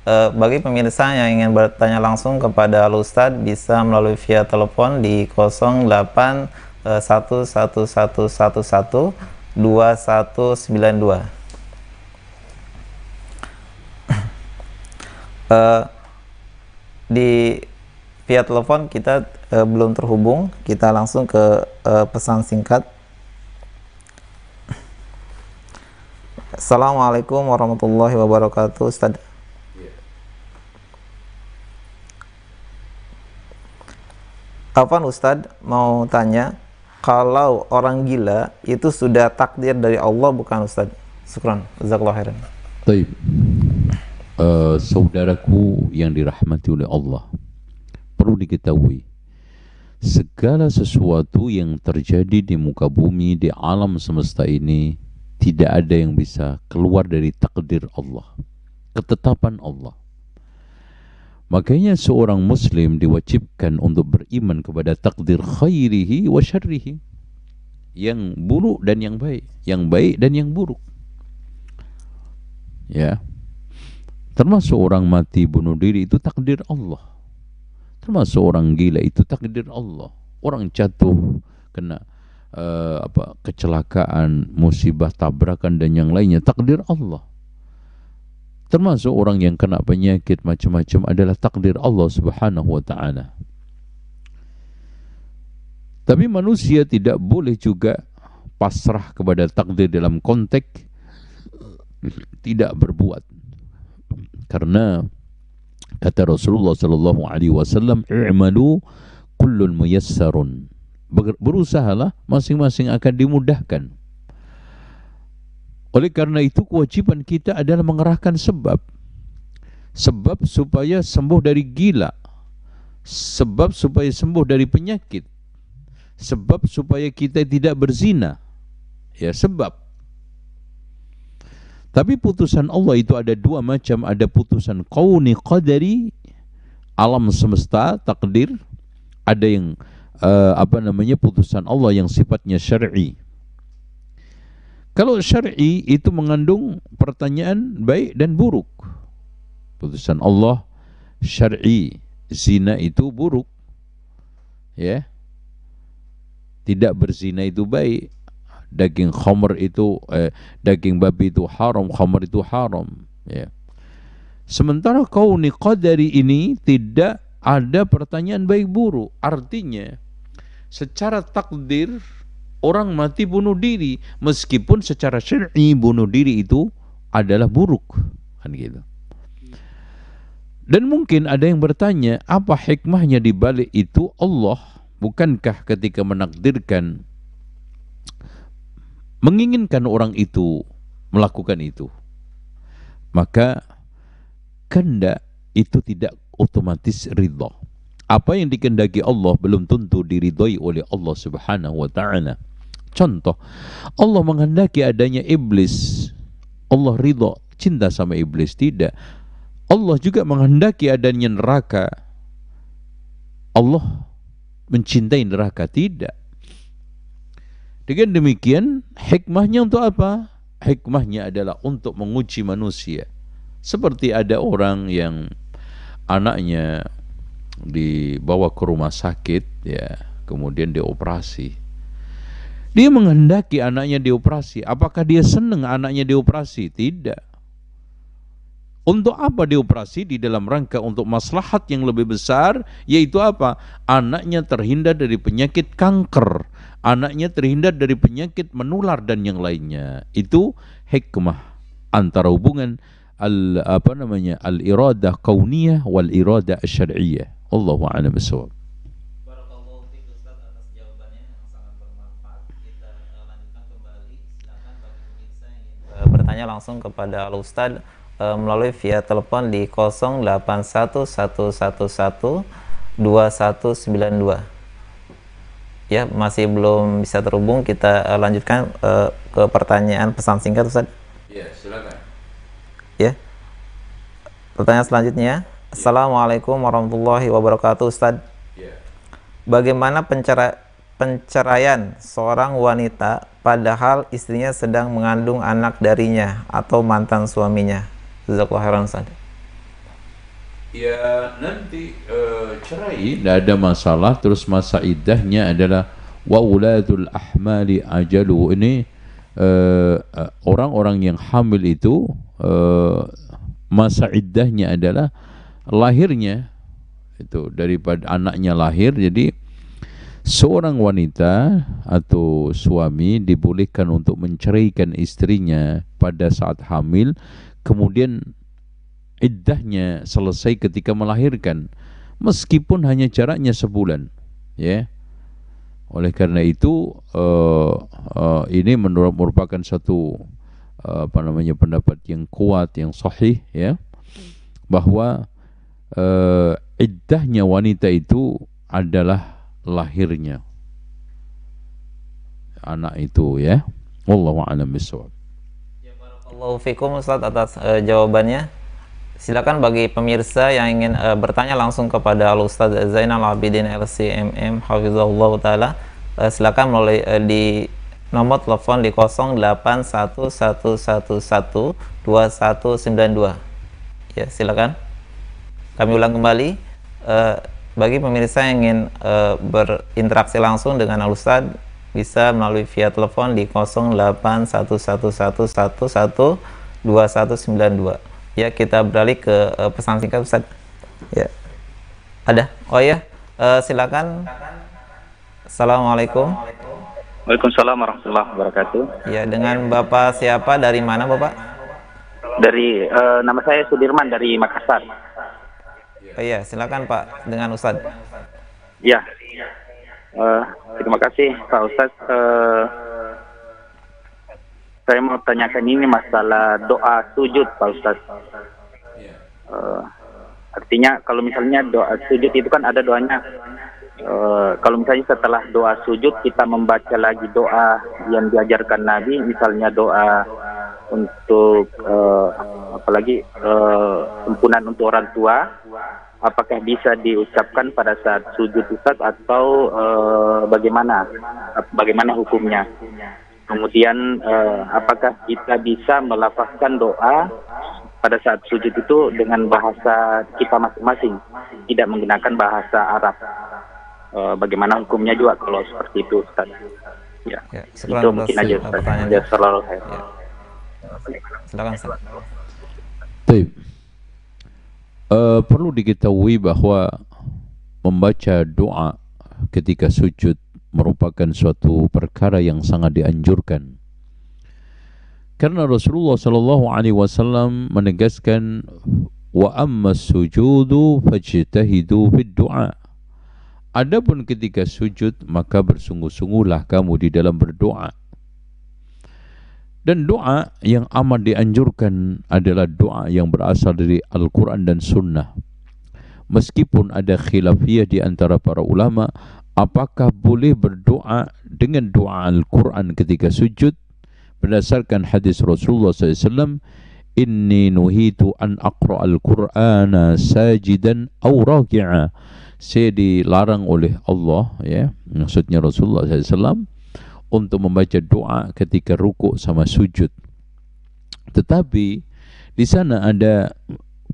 E, bagi pemirsa yang ingin bertanya langsung kepada Alustad bisa melalui via telepon di 08111111 E, eh, eh, di via telepon kita e, belum terhubung, kita langsung ke e, pesan singkat. Assalamualaikum warahmatullahi wabarakatuh, Ustaz. Kapan iya. Ustadz mau tanya, kalau orang gila itu sudah takdir dari Allah bukan Ustadz? Syukran, Jazakallah khairan. Baik. Uh, saudaraku yang dirahmati oleh Allah, perlu diketahui segala sesuatu yang terjadi di muka bumi, di alam semesta ini, tidak ada yang bisa keluar dari takdir Allah, ketetapan Allah. Makanya seorang muslim diwajibkan untuk beriman kepada takdir khairihi wa syarrihi. Yang buruk dan yang baik, yang baik dan yang buruk. Ya. Termasuk orang mati bunuh diri itu takdir Allah termasuk orang gila itu takdir Allah orang jatuh kena uh, apa kecelakaan musibah tabrakan dan yang lainnya takdir Allah termasuk orang yang kena penyakit macam-macam adalah takdir Allah Subhanahu wa taala tapi manusia tidak boleh juga pasrah kepada takdir dalam konteks tidak berbuat karena Kata Rasulullah sallallahu alaihi wasallam, "I'malu kullun muyassarun." Berusahalah masing-masing akan dimudahkan. Oleh karena itu kewajiban kita adalah mengerahkan sebab. Sebab supaya sembuh dari gila. Sebab supaya sembuh dari penyakit. Sebab supaya kita tidak berzina. Ya, sebab tapi putusan Allah itu ada dua macam, ada putusan kauni qadari alam semesta takdir, ada yang uh, apa namanya putusan Allah yang sifatnya syar'i. Kalau syar'i itu mengandung pertanyaan baik dan buruk. Putusan Allah syar'i zina itu buruk. Ya. Tidak berzina itu baik daging khamr itu eh, daging babi itu haram, khamr itu haram, ya. Sementara nikah dari ini tidak ada pertanyaan baik buruk. Artinya secara takdir orang mati bunuh diri meskipun secara syar'i bunuh diri itu adalah buruk kan gitu. Dan mungkin ada yang bertanya, apa hikmahnya di balik itu Allah? Bukankah ketika menakdirkan menginginkan orang itu melakukan itu, maka kehendak itu tidak otomatis ridho. Apa yang dikendaki Allah belum tentu diridhoi oleh Allah Subhanahu wa taala. Contoh, Allah menghendaki adanya iblis. Allah ridho cinta sama iblis tidak. Allah juga menghendaki adanya neraka. Allah mencintai neraka tidak. Dengan demikian, hikmahnya untuk apa? Hikmahnya adalah untuk menguji manusia. Seperti ada orang yang anaknya dibawa ke rumah sakit, ya, kemudian dioperasi. Dia menghendaki anaknya dioperasi. Apakah dia senang anaknya dioperasi? Tidak. Untuk apa dioperasi di dalam rangka untuk maslahat yang lebih besar, yaitu apa? Anaknya terhindar dari penyakit kanker anaknya terhindar dari penyakit menular dan yang lainnya. Itu hikmah antara hubungan al apa namanya al iradah kauniyah wal iradah syar'iyyah. Allahu a'lam bissawab. Eh, eh, bertanya langsung kepada Al Ustad e, eh, melalui via telepon di 0811112192. Ya, masih belum bisa terhubung. Kita uh, lanjutkan uh, ke pertanyaan pesan singkat Ustaz. Ya, silakan. Ya. Pertanyaan selanjutnya. Ya. Assalamualaikum warahmatullahi wabarakatuh Ustaz. Ya. Bagaimana pencera penceraian seorang wanita padahal istrinya sedang mengandung anak darinya atau mantan suaminya? Jazakallahu khairan Ustaz ya nanti uh, cerai tidak ada masalah terus masa idahnya adalah wa ulatul ahmali ajalu ini eh, orang-orang uh, yang hamil itu uh, masa idahnya adalah lahirnya itu daripada anaknya lahir jadi seorang wanita atau suami dibolehkan untuk menceraikan istrinya pada saat hamil kemudian iddahnya selesai ketika melahirkan meskipun hanya jaraknya sebulan ya oleh karena itu uh, uh, ini menurut merupakan satu uh, apa namanya pendapat yang kuat yang sahih ya bahwa uh, iddahnya wanita itu adalah lahirnya anak itu ya wallahu a'lam bissawab Ya barakallahu fikum Ustaz atas uh, jawabannya silakan bagi pemirsa yang ingin uh, bertanya langsung kepada Al Ustaz Zainal Abidin LCMM Hafizullah taala uh, silakan melalui uh, di nomor telepon di 08111112192. ya silakan kami ulang kembali uh, bagi pemirsa yang ingin uh, berinteraksi langsung dengan Al Ustaz bisa melalui via telepon di 08111112192 ya kita beralih ke uh, pesan singkat Ustaz. Ya. Ada? Oh ya, uh, silakan. Assalamualaikum. Waalaikumsalam warahmatullahi wabarakatuh. Ya, dengan Bapak siapa dari mana Bapak? Dari uh, nama saya Sudirman dari Makassar. Oh iya, silakan Pak dengan Ustaz. Ya. Uh, terima kasih Pak Ustaz. Uh, saya mau tanyakan ini masalah doa sujud Pak Ustaz. Uh, artinya kalau misalnya doa sujud itu kan ada doanya. Uh, kalau misalnya setelah doa sujud kita membaca lagi doa yang diajarkan Nabi, misalnya doa untuk uh, apalagi uh, untuk orang tua, apakah bisa diucapkan pada saat sujud Ustaz atau uh, bagaimana? Bagaimana hukumnya? Kemudian uh, apakah kita bisa melafazkan doa pada saat sujud itu dengan bahasa kita masing-masing, tidak menggunakan bahasa Arab. uh, bagaimana hukumnya juga kalau seperti itu, Ustaz? Ya, ya itu mungkin aja eh, Ustaz. Ya, selalu saya. Ya. Silakan, Ustaz. Uh, perlu diketahui bahwa membaca doa ketika sujud merupakan suatu perkara yang sangat dianjurkan. Karena Rasulullah SAW Alaihi Wasallam menegaskan wa amma sujudu fajtahidu fid du'a. Adapun ketika sujud maka bersungguh-sungguhlah kamu di dalam berdoa. Dan doa yang amat dianjurkan adalah doa yang berasal dari Al-Quran dan Sunnah. Meskipun ada khilafiyah di antara para ulama apakah boleh berdoa dengan doa Al-Quran ketika sujud berdasarkan hadis Rasulullah SAW Inni nuhitu an aqra al-Qur'ana sajidan aw raki'a. Saya dilarang oleh Allah ya, maksudnya Rasulullah SAW untuk membaca doa ketika rukuk sama sujud. Tetapi di sana ada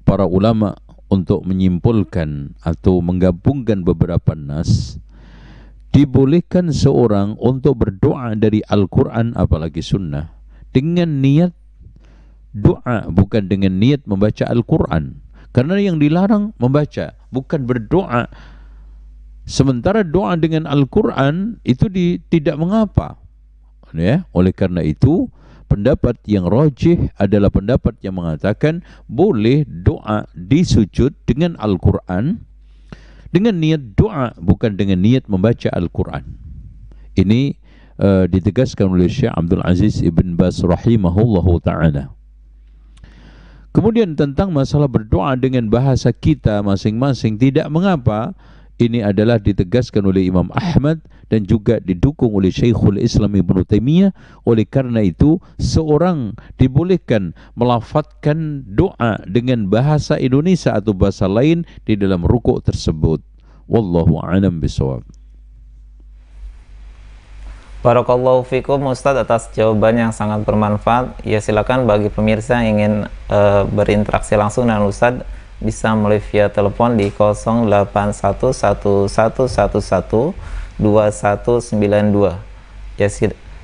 para ulama untuk menyimpulkan atau menggabungkan beberapa nas dibolehkan seorang untuk berdoa dari Al-Quran apalagi sunnah dengan niat doa bukan dengan niat membaca Al-Quran karena yang dilarang membaca bukan berdoa sementara doa dengan Al-Quran itu di, tidak mengapa ya oleh karena itu pendapat yang rojih adalah pendapat yang mengatakan boleh doa di sujud dengan Al-Quran dengan niat doa bukan dengan niat membaca Al-Quran ini uh, ditegaskan oleh Syekh Abdul Aziz Ibn Bas rahimahullahu ta'ala kemudian tentang masalah berdoa dengan bahasa kita masing-masing tidak mengapa ini adalah ditegaskan oleh Imam Ahmad dan juga didukung oleh Syekhul Islam Ibn Taimiyah. Oleh karena itu, seorang dibolehkan melafatkan doa dengan bahasa Indonesia atau bahasa lain di dalam rukuk tersebut. Wallahu a'lam bishawab. Barakallahu fikum Ustadz atas jawaban yang sangat bermanfaat. Ya silakan bagi pemirsa yang ingin uh, berinteraksi langsung dengan Ustadz bisa melalui via telepon di 081111112192. Ya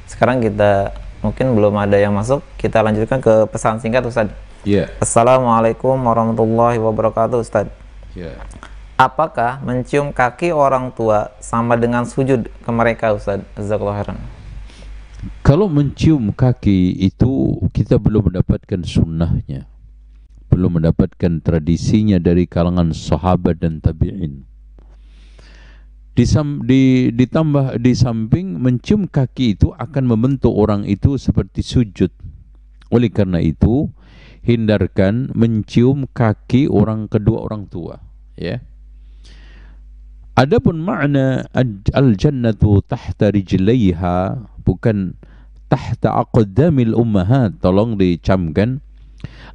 sekarang kita mungkin belum ada yang masuk, kita lanjutkan ke pesan singkat Ustaz. Yeah. Assalamualaikum warahmatullahi wabarakatuh Ustaz. Yeah. Apakah mencium kaki orang tua sama dengan sujud ke mereka Ustaz? Jazakallahu khairan. Kalau mencium kaki itu kita belum mendapatkan sunnahnya belum mendapatkan tradisinya dari kalangan sahabat dan tabi'in. di, ditambah di samping mencium kaki itu akan membentuk orang itu seperti sujud. Oleh karena itu, hindarkan mencium kaki orang kedua orang tua, ya. Adapun makna al-jannatu tahta rijlaiha bukan tahta aqdamil ummahat, tolong dicamkan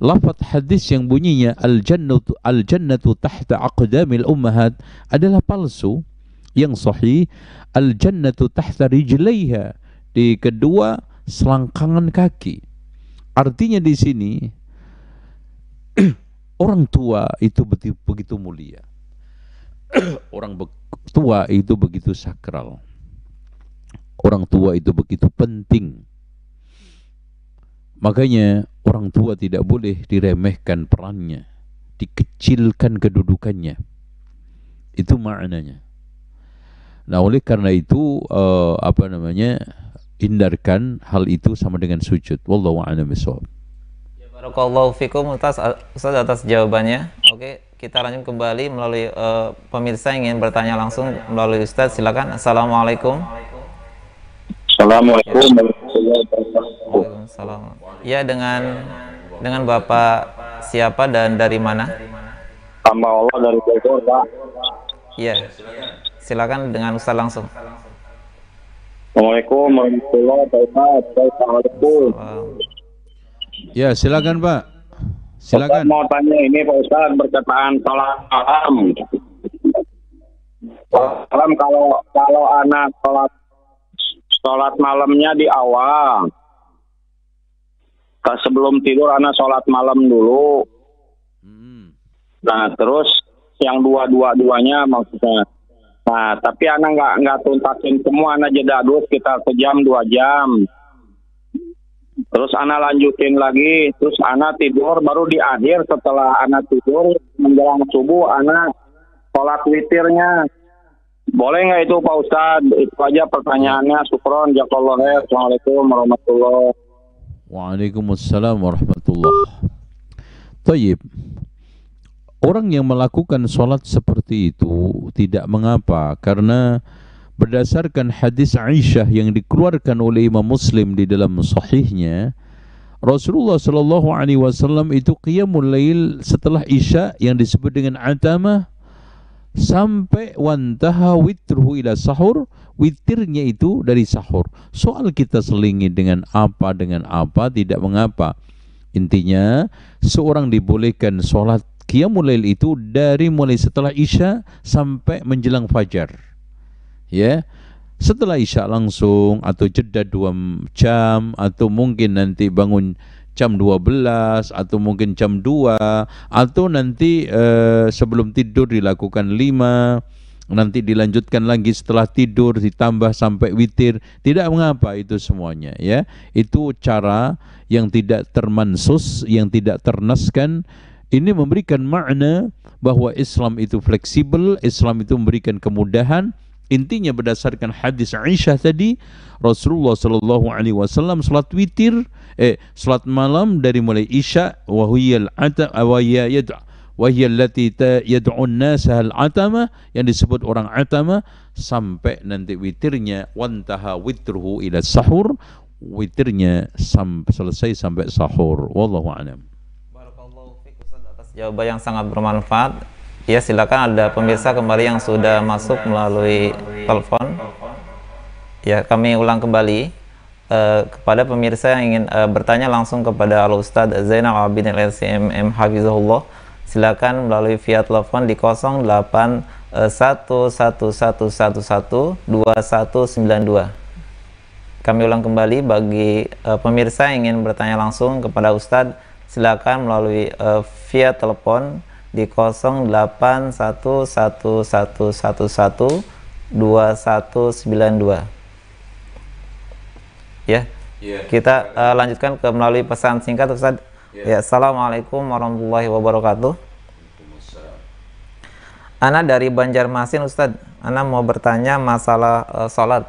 Lafat hadis yang bunyinya al-jannatu al-jannatu tahta aqdamil ummahat adalah palsu. Yang sahih al-jannatu tahta rijlaiha di kedua selangkangan kaki. Artinya di sini orang tua itu begitu mulia. orang tua itu begitu sakral. Orang tua itu begitu penting Makanya orang tua tidak boleh diremehkan perannya, dikecilkan kedudukannya. Itu maknanya. Nah, oleh karena itu uh, apa namanya? hindarkan hal itu sama dengan sujud. Wallahu a'lam bishawab. Ya barakallahu fikum atas Ustaz atas jawabannya. Oke, kita lanjut kembali melalui uh, pemirsa yang ingin bertanya langsung melalui Ustaz silakan. Assalamualaikum. Assalamualaikum. Waalaikumsalam. Iya dengan dengan Bapak siapa dan dari mana? Sama Allah dari Bogor, Pak. Iya. Silakan dengan Ustaz langsung. Assalamualaikum warahmatullahi wabarakatuh. Ya, silakan Pak. Silakan. mau tanya ini Pak Ustaz berkaitan salat malam. Salam kalau kalau anak salat sholat malamnya di awal sebelum tidur anak sholat malam dulu. Hmm. Nah terus yang dua dua duanya maksudnya. Nah tapi anak nggak nggak tuntasin semua anak jeda dulu sekitar sejam dua jam. Terus anak lanjutin lagi, terus anak tidur baru di akhir setelah anak tidur menjelang subuh anak sholat witirnya. Boleh nggak itu Pak Ustadz? Itu aja pertanyaannya. Sukron, Jakolor, Assalamualaikum warahmatullahi Waalaikumsalam warahmatullah. Tayyib. Orang yang melakukan solat seperti itu tidak mengapa karena berdasarkan hadis Aisyah yang dikeluarkan oleh Imam Muslim di dalam sahihnya Rasulullah Shallallahu alaihi wasallam itu qiyamul lail setelah Isya yang disebut dengan atamah sampai wantaha witruhu ila sahur witirnya itu dari sahur. Soal kita selingi dengan apa dengan apa tidak mengapa. Intinya seorang dibolehkan sholat qiyamul lail itu dari mulai setelah isya sampai menjelang fajar. Ya. Setelah isya langsung atau jeda 2 jam atau mungkin nanti bangun jam 12 atau mungkin jam 2 atau nanti uh, sebelum tidur dilakukan 5 nanti dilanjutkan lagi setelah tidur ditambah sampai witir tidak mengapa itu semuanya ya itu cara yang tidak termansus yang tidak ternaskan ini memberikan makna bahwa Islam itu fleksibel Islam itu memberikan kemudahan intinya berdasarkan hadis Aisyah tadi Rasulullah Shallallahu Alaihi Wasallam salat witir eh salat malam dari mulai isya wahyul ata awayayad wahya allati yad'un nasa hal atama yang disebut orang atama sampai nanti witirnya wantaha witruhu ila sahur witirnya sam selesai sampai sahur wallahu alam barakallahu fiik Ustaz atas jawaban yang sangat bermanfaat ya silakan ada pemirsa kembali yang sudah masuk melalui telepon ya kami ulang kembali Uh, kepada pemirsa yang ingin uh, bertanya langsung kepada Al Ustaz Zainal Abidin LCMM Hafizahullah silakan melalui via telepon di 081111112192. Eh, Kami ulang kembali bagi uh, pemirsa yang ingin bertanya langsung kepada Ustadz, silakan melalui uh, via telepon di 081111112192. Ya. Yeah. Kita uh, lanjutkan ke melalui pesan singkat Ustadz Ya. ya, Assalamualaikum warahmatullahi wabarakatuh. Ana dari Banjarmasin Ustadz, Ana mau bertanya masalah uh, eh, sholat.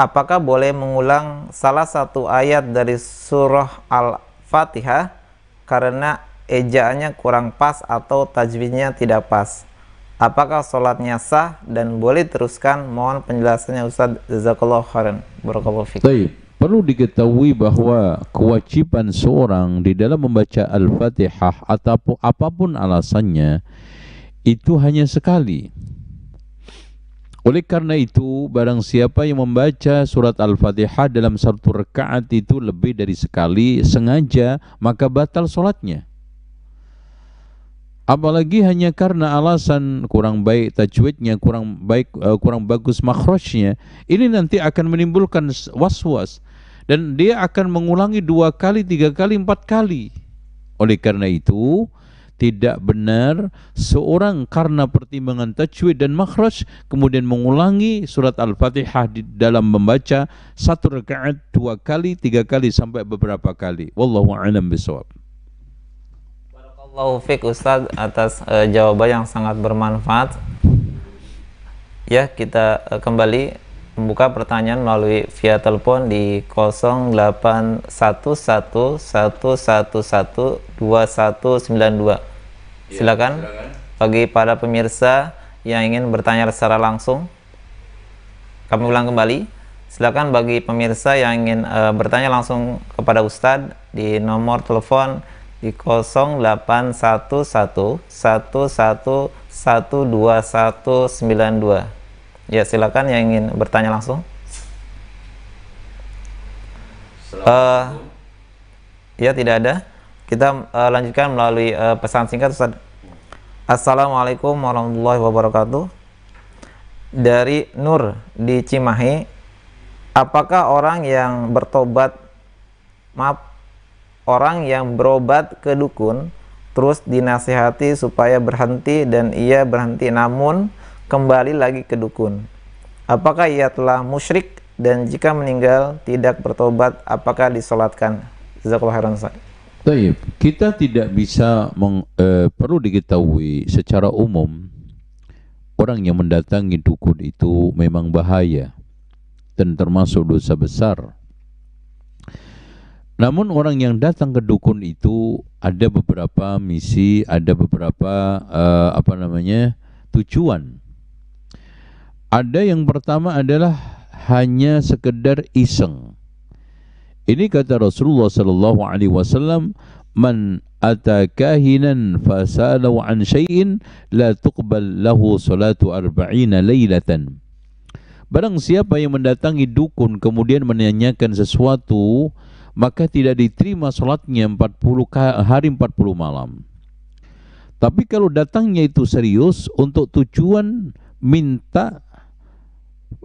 Apakah boleh mengulang salah satu ayat dari surah Al-Fatihah karena ejaannya kurang pas atau tajwidnya tidak pas? Apakah sholatnya sah dan boleh teruskan? Mohon penjelasannya Ustadz Jazakallah khairan. Barakallahu Perlu diketahui bahwa kewajiban seorang di dalam membaca Al-Fatihah ataupun apapun alasannya itu hanya sekali. Oleh karena itu, barang siapa yang membaca surat Al-Fatihah dalam satu rekaat itu lebih dari sekali sengaja, maka batal solatnya. Apalagi hanya karena alasan kurang baik tajwidnya, kurang baik, eh, kurang bagus makhrajnya, ini nanti akan menimbulkan was-was dan dia akan mengulangi dua kali, tiga kali, empat kali. Oleh karena itu, tidak benar seorang karena pertimbangan tajwid dan makhraj kemudian mengulangi surat Al-Fatihah di dalam membaca satu rakaat dua kali, tiga kali sampai beberapa kali. Wallahu a'lam bishawab. Barakallahu fiik Ustaz atas uh, jawaban yang sangat bermanfaat. Ya, kita uh, kembali membuka pertanyaan melalui via telepon di 08111112192. Iya, silakan. Bagi para pemirsa yang ingin bertanya secara langsung, kami ulang kembali. Silakan bagi pemirsa yang ingin uh, bertanya langsung kepada Ustadz di nomor telepon di 08111112192. Ya, silakan yang ingin bertanya langsung. Uh, ya, tidak ada. Kita uh, lanjutkan melalui uh, pesan singkat Ustaz. Assalamualaikum warahmatullahi wabarakatuh. Dari Nur di Cimahi, apakah orang yang bertobat maaf orang yang berobat ke dukun terus dinasihati supaya berhenti dan ia berhenti namun kembali lagi ke dukun. Apakah ia telah musyrik dan jika meninggal tidak bertobat apakah disolatkan? kita tidak bisa meng, eh, perlu diketahui secara umum orang yang mendatangi dukun itu memang bahaya dan termasuk dosa besar. Namun orang yang datang ke dukun itu ada beberapa misi, ada beberapa uh, apa namanya tujuan. Ada yang pertama adalah hanya sekedar iseng. Ini kata Rasulullah sallallahu alaihi wasallam, "Man atakahinan fasalu an syai'in la tuqbal lahu salatu arba'ina lailatan." Barang siapa yang mendatangi dukun kemudian menanyakan sesuatu, maka tidak diterima salatnya 40 hari 40 malam. Tapi kalau datangnya itu serius untuk tujuan minta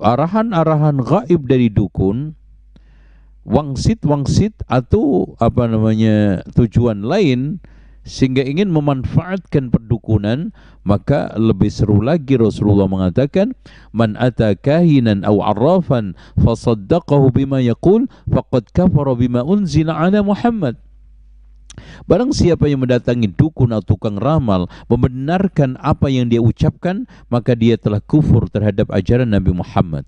arahan-arahan gaib dari dukun, wangsit-wangsit atau apa namanya tujuan lain sehingga ingin memanfaatkan perdukunan maka lebih seru lagi Rasulullah mengatakan man ata kahinan aw arrafan fasaddaqahu bima yaqul faqad kafara bima unzila ala Muhammad Barang siapa yang mendatangi dukun atau tukang ramal membenarkan apa yang dia ucapkan, maka dia telah kufur terhadap ajaran Nabi Muhammad.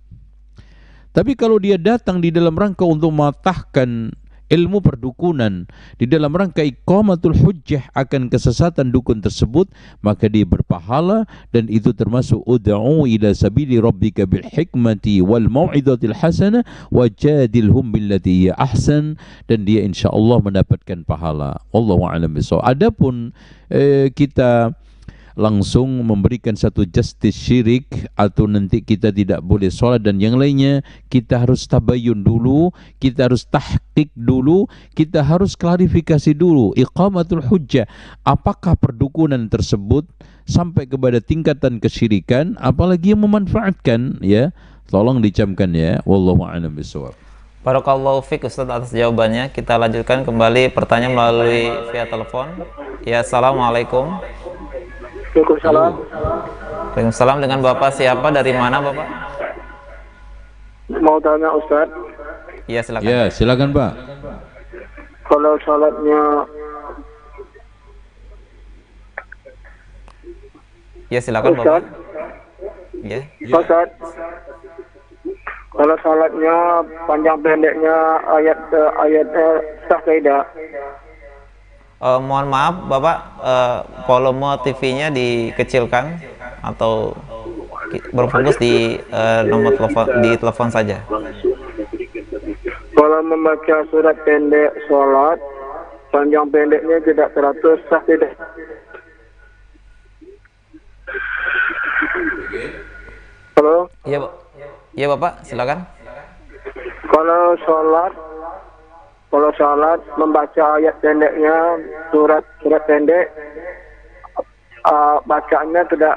Tapi kalau dia datang di dalam rangka untuk mematahkan ilmu perdukunan di dalam rangka iqamatul hujjah akan kesesatan dukun tersebut maka dia berpahala dan itu termasuk ud'u ila sabili rabbika bil hikmati wal mau'izatil hasanah wajadilhum billati hiya ahsan dan dia insyaallah mendapatkan pahala wallahu a'lam bissawab adapun eh, kita langsung memberikan satu justice syirik atau nanti kita tidak boleh sholat dan yang lainnya kita harus tabayun dulu kita harus tahqiq dulu kita harus klarifikasi dulu iqamatul hujjah apakah perdukunan tersebut sampai kepada tingkatan kesyirikan apalagi yang memanfaatkan ya tolong dicamkan ya wallahu a'lam bishawab Barakallahu fiik Ustaz atas jawabannya. Kita lanjutkan kembali pertanyaan melalui via telepon. Ya, Assalamualaikum. Waalaikumsalam. Waalaikumsalam dengan Bapak siapa dari mana Bapak? Mau tanya Ustaz. Iya silakan. Iya silakan Pak. Kalau salatnya Ya silakan Ustaz. Bapak. Ya. ya. Ustaz. Kalau salatnya panjang pendeknya ayat eh, ayat eh, sah tidak? uh, mohon maaf Bapak uh, volume TV-nya dikecilkan atau berfokus di uh, nomor telepon di telepon saja. Kalau membaca surat pendek sholat panjang pendeknya tidak teratur sah tidak. Halo. Iya, Pak. Iya, Bapak, silakan. Kalau sholat kalau sholat membaca ayat pendeknya surat surat pendek uh, ah, bacaannya tidak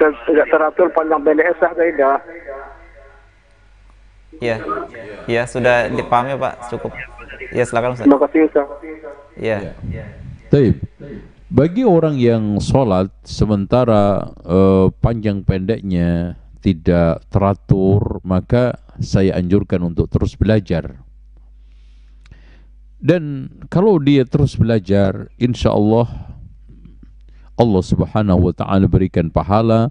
tidak teratur panjang pendek sah tidak ya ya sudah dipahami pak cukup ya silakan Ustaz. terima kasih Ustaz ya, ya. Taib. bagi orang yang sholat sementara uh, panjang pendeknya tidak teratur maka saya anjurkan untuk terus belajar Dan kalau dia terus belajar, insya Allah Allah Subhanahu Wa Taala berikan pahala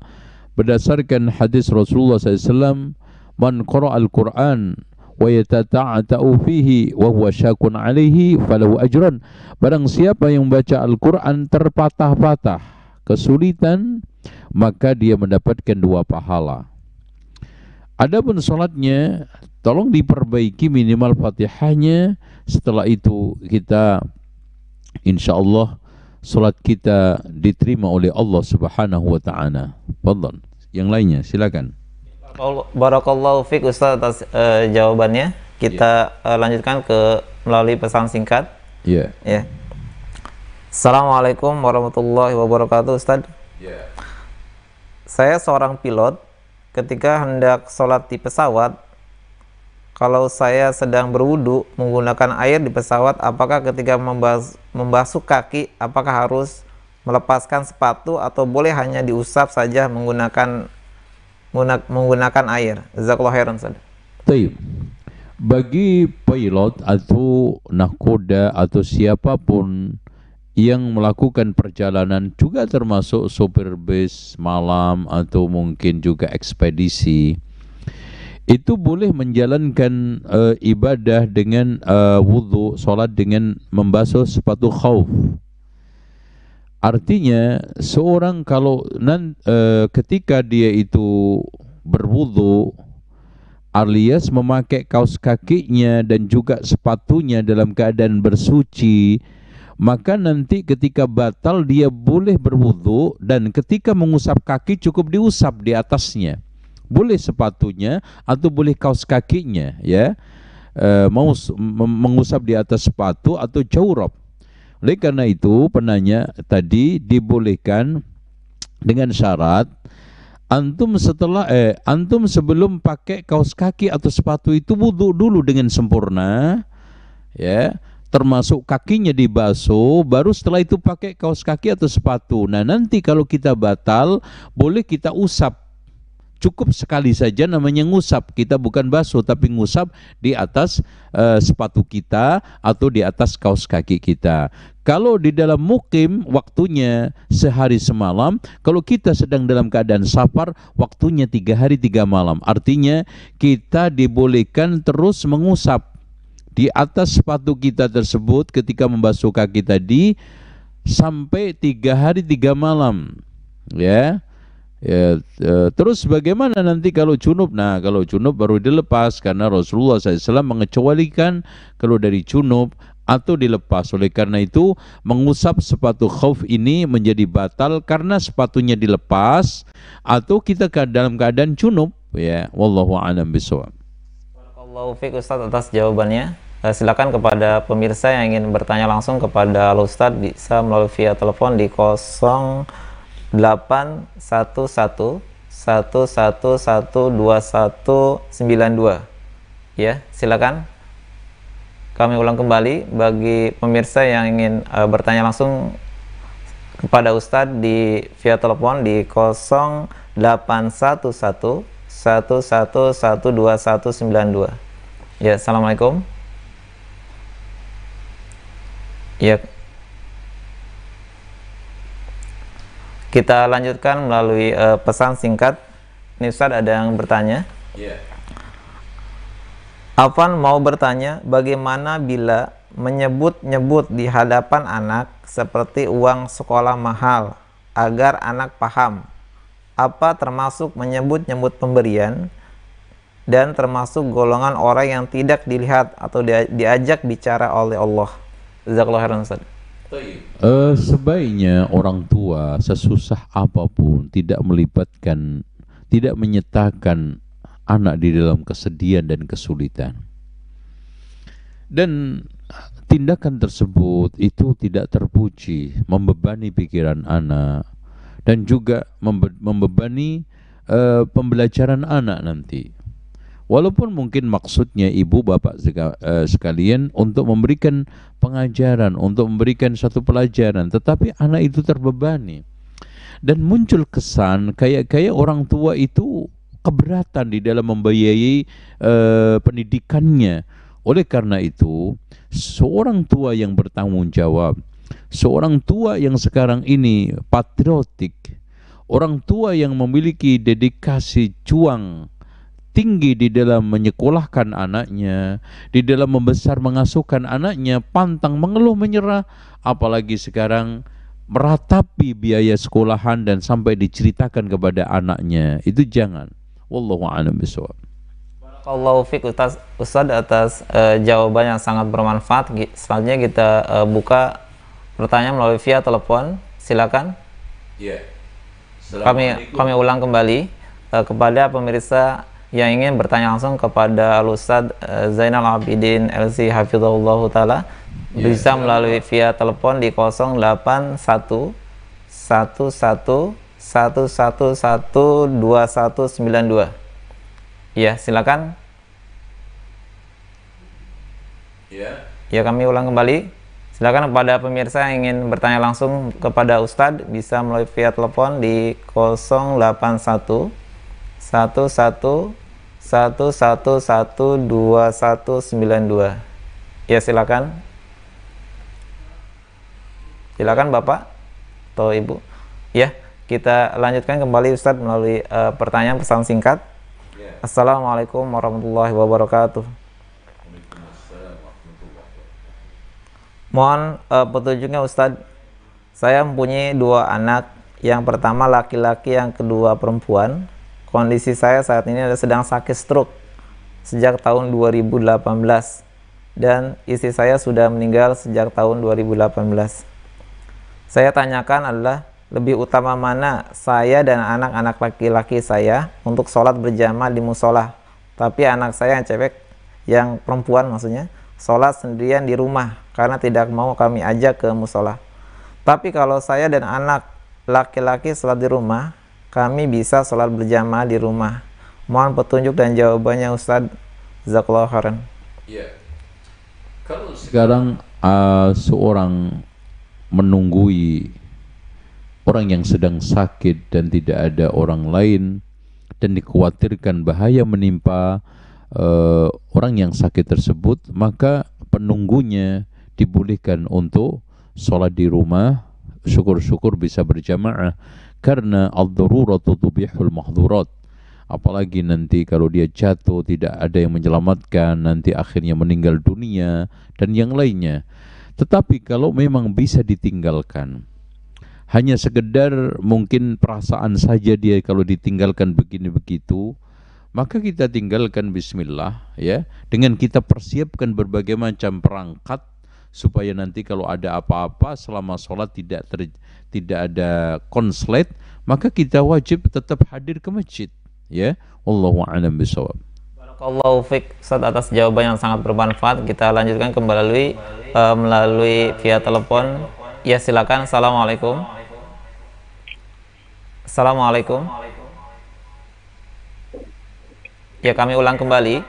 berdasarkan hadis Rasulullah SAW. Man qara al-Quran wa yatata'ta'u fihi wa huwa syakun alaihi falahu ajran. Barang siapa yang baca Al-Quran terpatah-patah kesulitan, maka dia mendapatkan dua pahala. Adapun solatnya tolong diperbaiki minimal fatihahnya setelah itu kita insya Allah solat kita diterima oleh Allah subhanahu wa ta'ala Fadlan. yang lainnya silakan Barakallahu fiq Ustaz atas uh, jawabannya kita yeah. Ya. uh, lanjutkan ke melalui pesan singkat ya yeah. yeah. Assalamualaikum warahmatullahi wabarakatuh Ustaz yeah. saya seorang pilot ketika hendak sholat di pesawat kalau saya sedang berwudu menggunakan air di pesawat, apakah ketika membas membasuh kaki, apakah harus melepaskan sepatu atau boleh hanya diusap saja menggunakan menggunakan air? Jazakallah khairan Bagi pilot atau nakoda atau siapapun yang melakukan perjalanan juga termasuk sopir bus malam atau mungkin juga ekspedisi itu boleh menjalankan uh, ibadah dengan uh, eh, wudhu, solat dengan membasuh sepatu khauf. Artinya seorang kalau nan, uh, ketika dia itu berwudhu alias memakai kaos kakinya dan juga sepatunya dalam keadaan bersuci, maka nanti ketika batal dia boleh berwudu dan ketika mengusap kaki cukup diusap di atasnya boleh sepatunya atau boleh kaos kakinya ya e, mau mengusap di atas sepatu atau jawrab oleh karena itu penanya tadi dibolehkan dengan syarat antum setelah eh antum sebelum pakai kaos kaki atau sepatu itu wudhu dulu dengan sempurna ya termasuk kakinya dibasuh baru setelah itu pakai kaos kaki atau sepatu nah nanti kalau kita batal boleh kita usap cukup sekali saja namanya ngusap. Kita bukan basuh tapi ngusap di atas uh, sepatu kita atau di atas kaos kaki kita. Kalau di dalam mukim waktunya sehari semalam, kalau kita sedang dalam keadaan safar waktunya tiga hari tiga malam. Artinya kita dibolehkan terus mengusap di atas sepatu kita tersebut ketika membasuh kaki tadi sampai tiga hari tiga malam. Ya, Ya, eh, terus bagaimana nanti kalau junub? Nah, kalau junub baru dilepas karena Rasulullah SAW mengecualikan kalau dari junub atau dilepas. Oleh karena itu, mengusap sepatu khuf ini menjadi batal karena sepatunya dilepas atau kita dalam keadaan junub. Ya, wallahu a'lam bishawab. Barakallahu fiik Ustaz atas jawabannya. Eh, silakan kepada pemirsa yang ingin bertanya langsung kepada Ustaz bisa melalui via telepon di 0 0811-111-2192 ya silakan kami ulang kembali bagi pemirsa yang ingin uh, bertanya langsung kepada Ustadz di via telepon di 0811 11112192 ya assalamualaikum ya Kita lanjutkan melalui uh, pesan singkat. Ini Ustaz ada yang bertanya. Yeah. Afan mau bertanya, bagaimana bila menyebut-nyebut di hadapan anak seperti uang sekolah mahal agar anak paham? Apa termasuk menyebut-nyebut pemberian dan termasuk golongan orang yang tidak dilihat atau diajak bicara oleh Allah? Uh, sebaiknya orang tua sesusah apapun tidak melibatkan, tidak menyetakan anak di dalam kesedihan dan kesulitan. Dan tindakan tersebut itu tidak terpuji, membebani pikiran anak dan juga membebani uh, pembelajaran anak nanti. Walaupun mungkin maksudnya ibu bapak eh, sekalian untuk memberikan pengajaran, untuk memberikan satu pelajaran, tetapi anak itu terbebani. Dan muncul kesan kayak-kayak orang tua itu keberatan di dalam membiayai uh, pendidikannya. Oleh karena itu, seorang tua yang bertanggung jawab, seorang tua yang sekarang ini patriotik, orang tua yang memiliki dedikasi cuang tinggi di dalam menyekolahkan anaknya, di dalam membesar mengasuhkan anaknya, pantang mengeluh menyerah, apalagi sekarang meratapi biaya sekolahan dan sampai diceritakan kepada anaknya. Itu jangan. Wallahu a'lam bishawab. Barakallahu fiik Ustaz, Ustaz atas uh, jawaban yang sangat bermanfaat. Selanjutnya kita uh, buka pertanyaan melalui via telepon. Silakan. Iya. Yeah. Kami kami ulang kembali uh, kepada pemirsa yang ingin bertanya langsung kepada Ustadz eh, Zainal Abidin LC Hafizahullah Ta'ala iya, bisa melalui via telepon di 081 11 1112192 ya silakan ya ya kami ulang kembali silakan kepada pemirsa yang ingin bertanya langsung kepada Ustadz bisa melalui via telepon di 081 satu satu satu satu satu dua satu sembilan dua ya silakan silakan bapak atau ibu ya kita lanjutkan kembali Ustadz melalui uh, pertanyaan pesan singkat yeah. Assalamualaikum warahmatullahi wabarakatuh Mohon uh, petunjuknya Ustadz Saya mempunyai dua anak Yang pertama laki-laki, yang kedua perempuan Kondisi saya saat ini adalah sedang sakit stroke sejak tahun 2018 dan istri saya sudah meninggal sejak tahun 2018. Saya tanyakan adalah lebih utama mana saya dan anak-anak laki-laki saya untuk sholat berjamaah di musola. Tapi anak saya yang cewek, yang perempuan maksudnya, sholat sendirian di rumah karena tidak mau kami ajak ke musola. Tapi kalau saya dan anak laki-laki sholat di rumah, kami bisa sholat berjamaah di rumah? Mohon petunjuk dan jawabannya Ustaz Zakallah Iya. Kalau sekarang uh, seorang menunggui orang yang sedang sakit dan tidak ada orang lain dan dikhawatirkan bahaya menimpa uh, orang yang sakit tersebut, maka penunggunya dibolehkan untuk sholat di rumah, syukur-syukur bisa berjamaah karena ad-daruratu tubihul mahdhurat apalagi nanti kalau dia jatuh tidak ada yang menyelamatkan nanti akhirnya meninggal dunia dan yang lainnya tetapi kalau memang bisa ditinggalkan hanya sekedar mungkin perasaan saja dia kalau ditinggalkan begini begitu maka kita tinggalkan bismillah ya dengan kita persiapkan berbagai macam perangkat supaya nanti kalau ada apa-apa selama sholat tidak ter, tidak ada konslet maka kita wajib tetap hadir ke masjid ya Allahu a'lam bisawab Barakallahu fiq saat atas jawaban yang sangat bermanfaat kita lanjutkan kembali melalui, uh, melalui via telepon ya silakan Assalamualaikum Assalamualaikum ya kami ulang kembali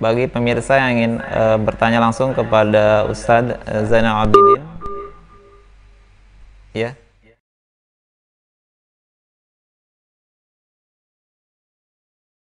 bagi pemirsa yang ingin uh, bertanya langsung kepada Ustadz eh, Zainal Abidin ya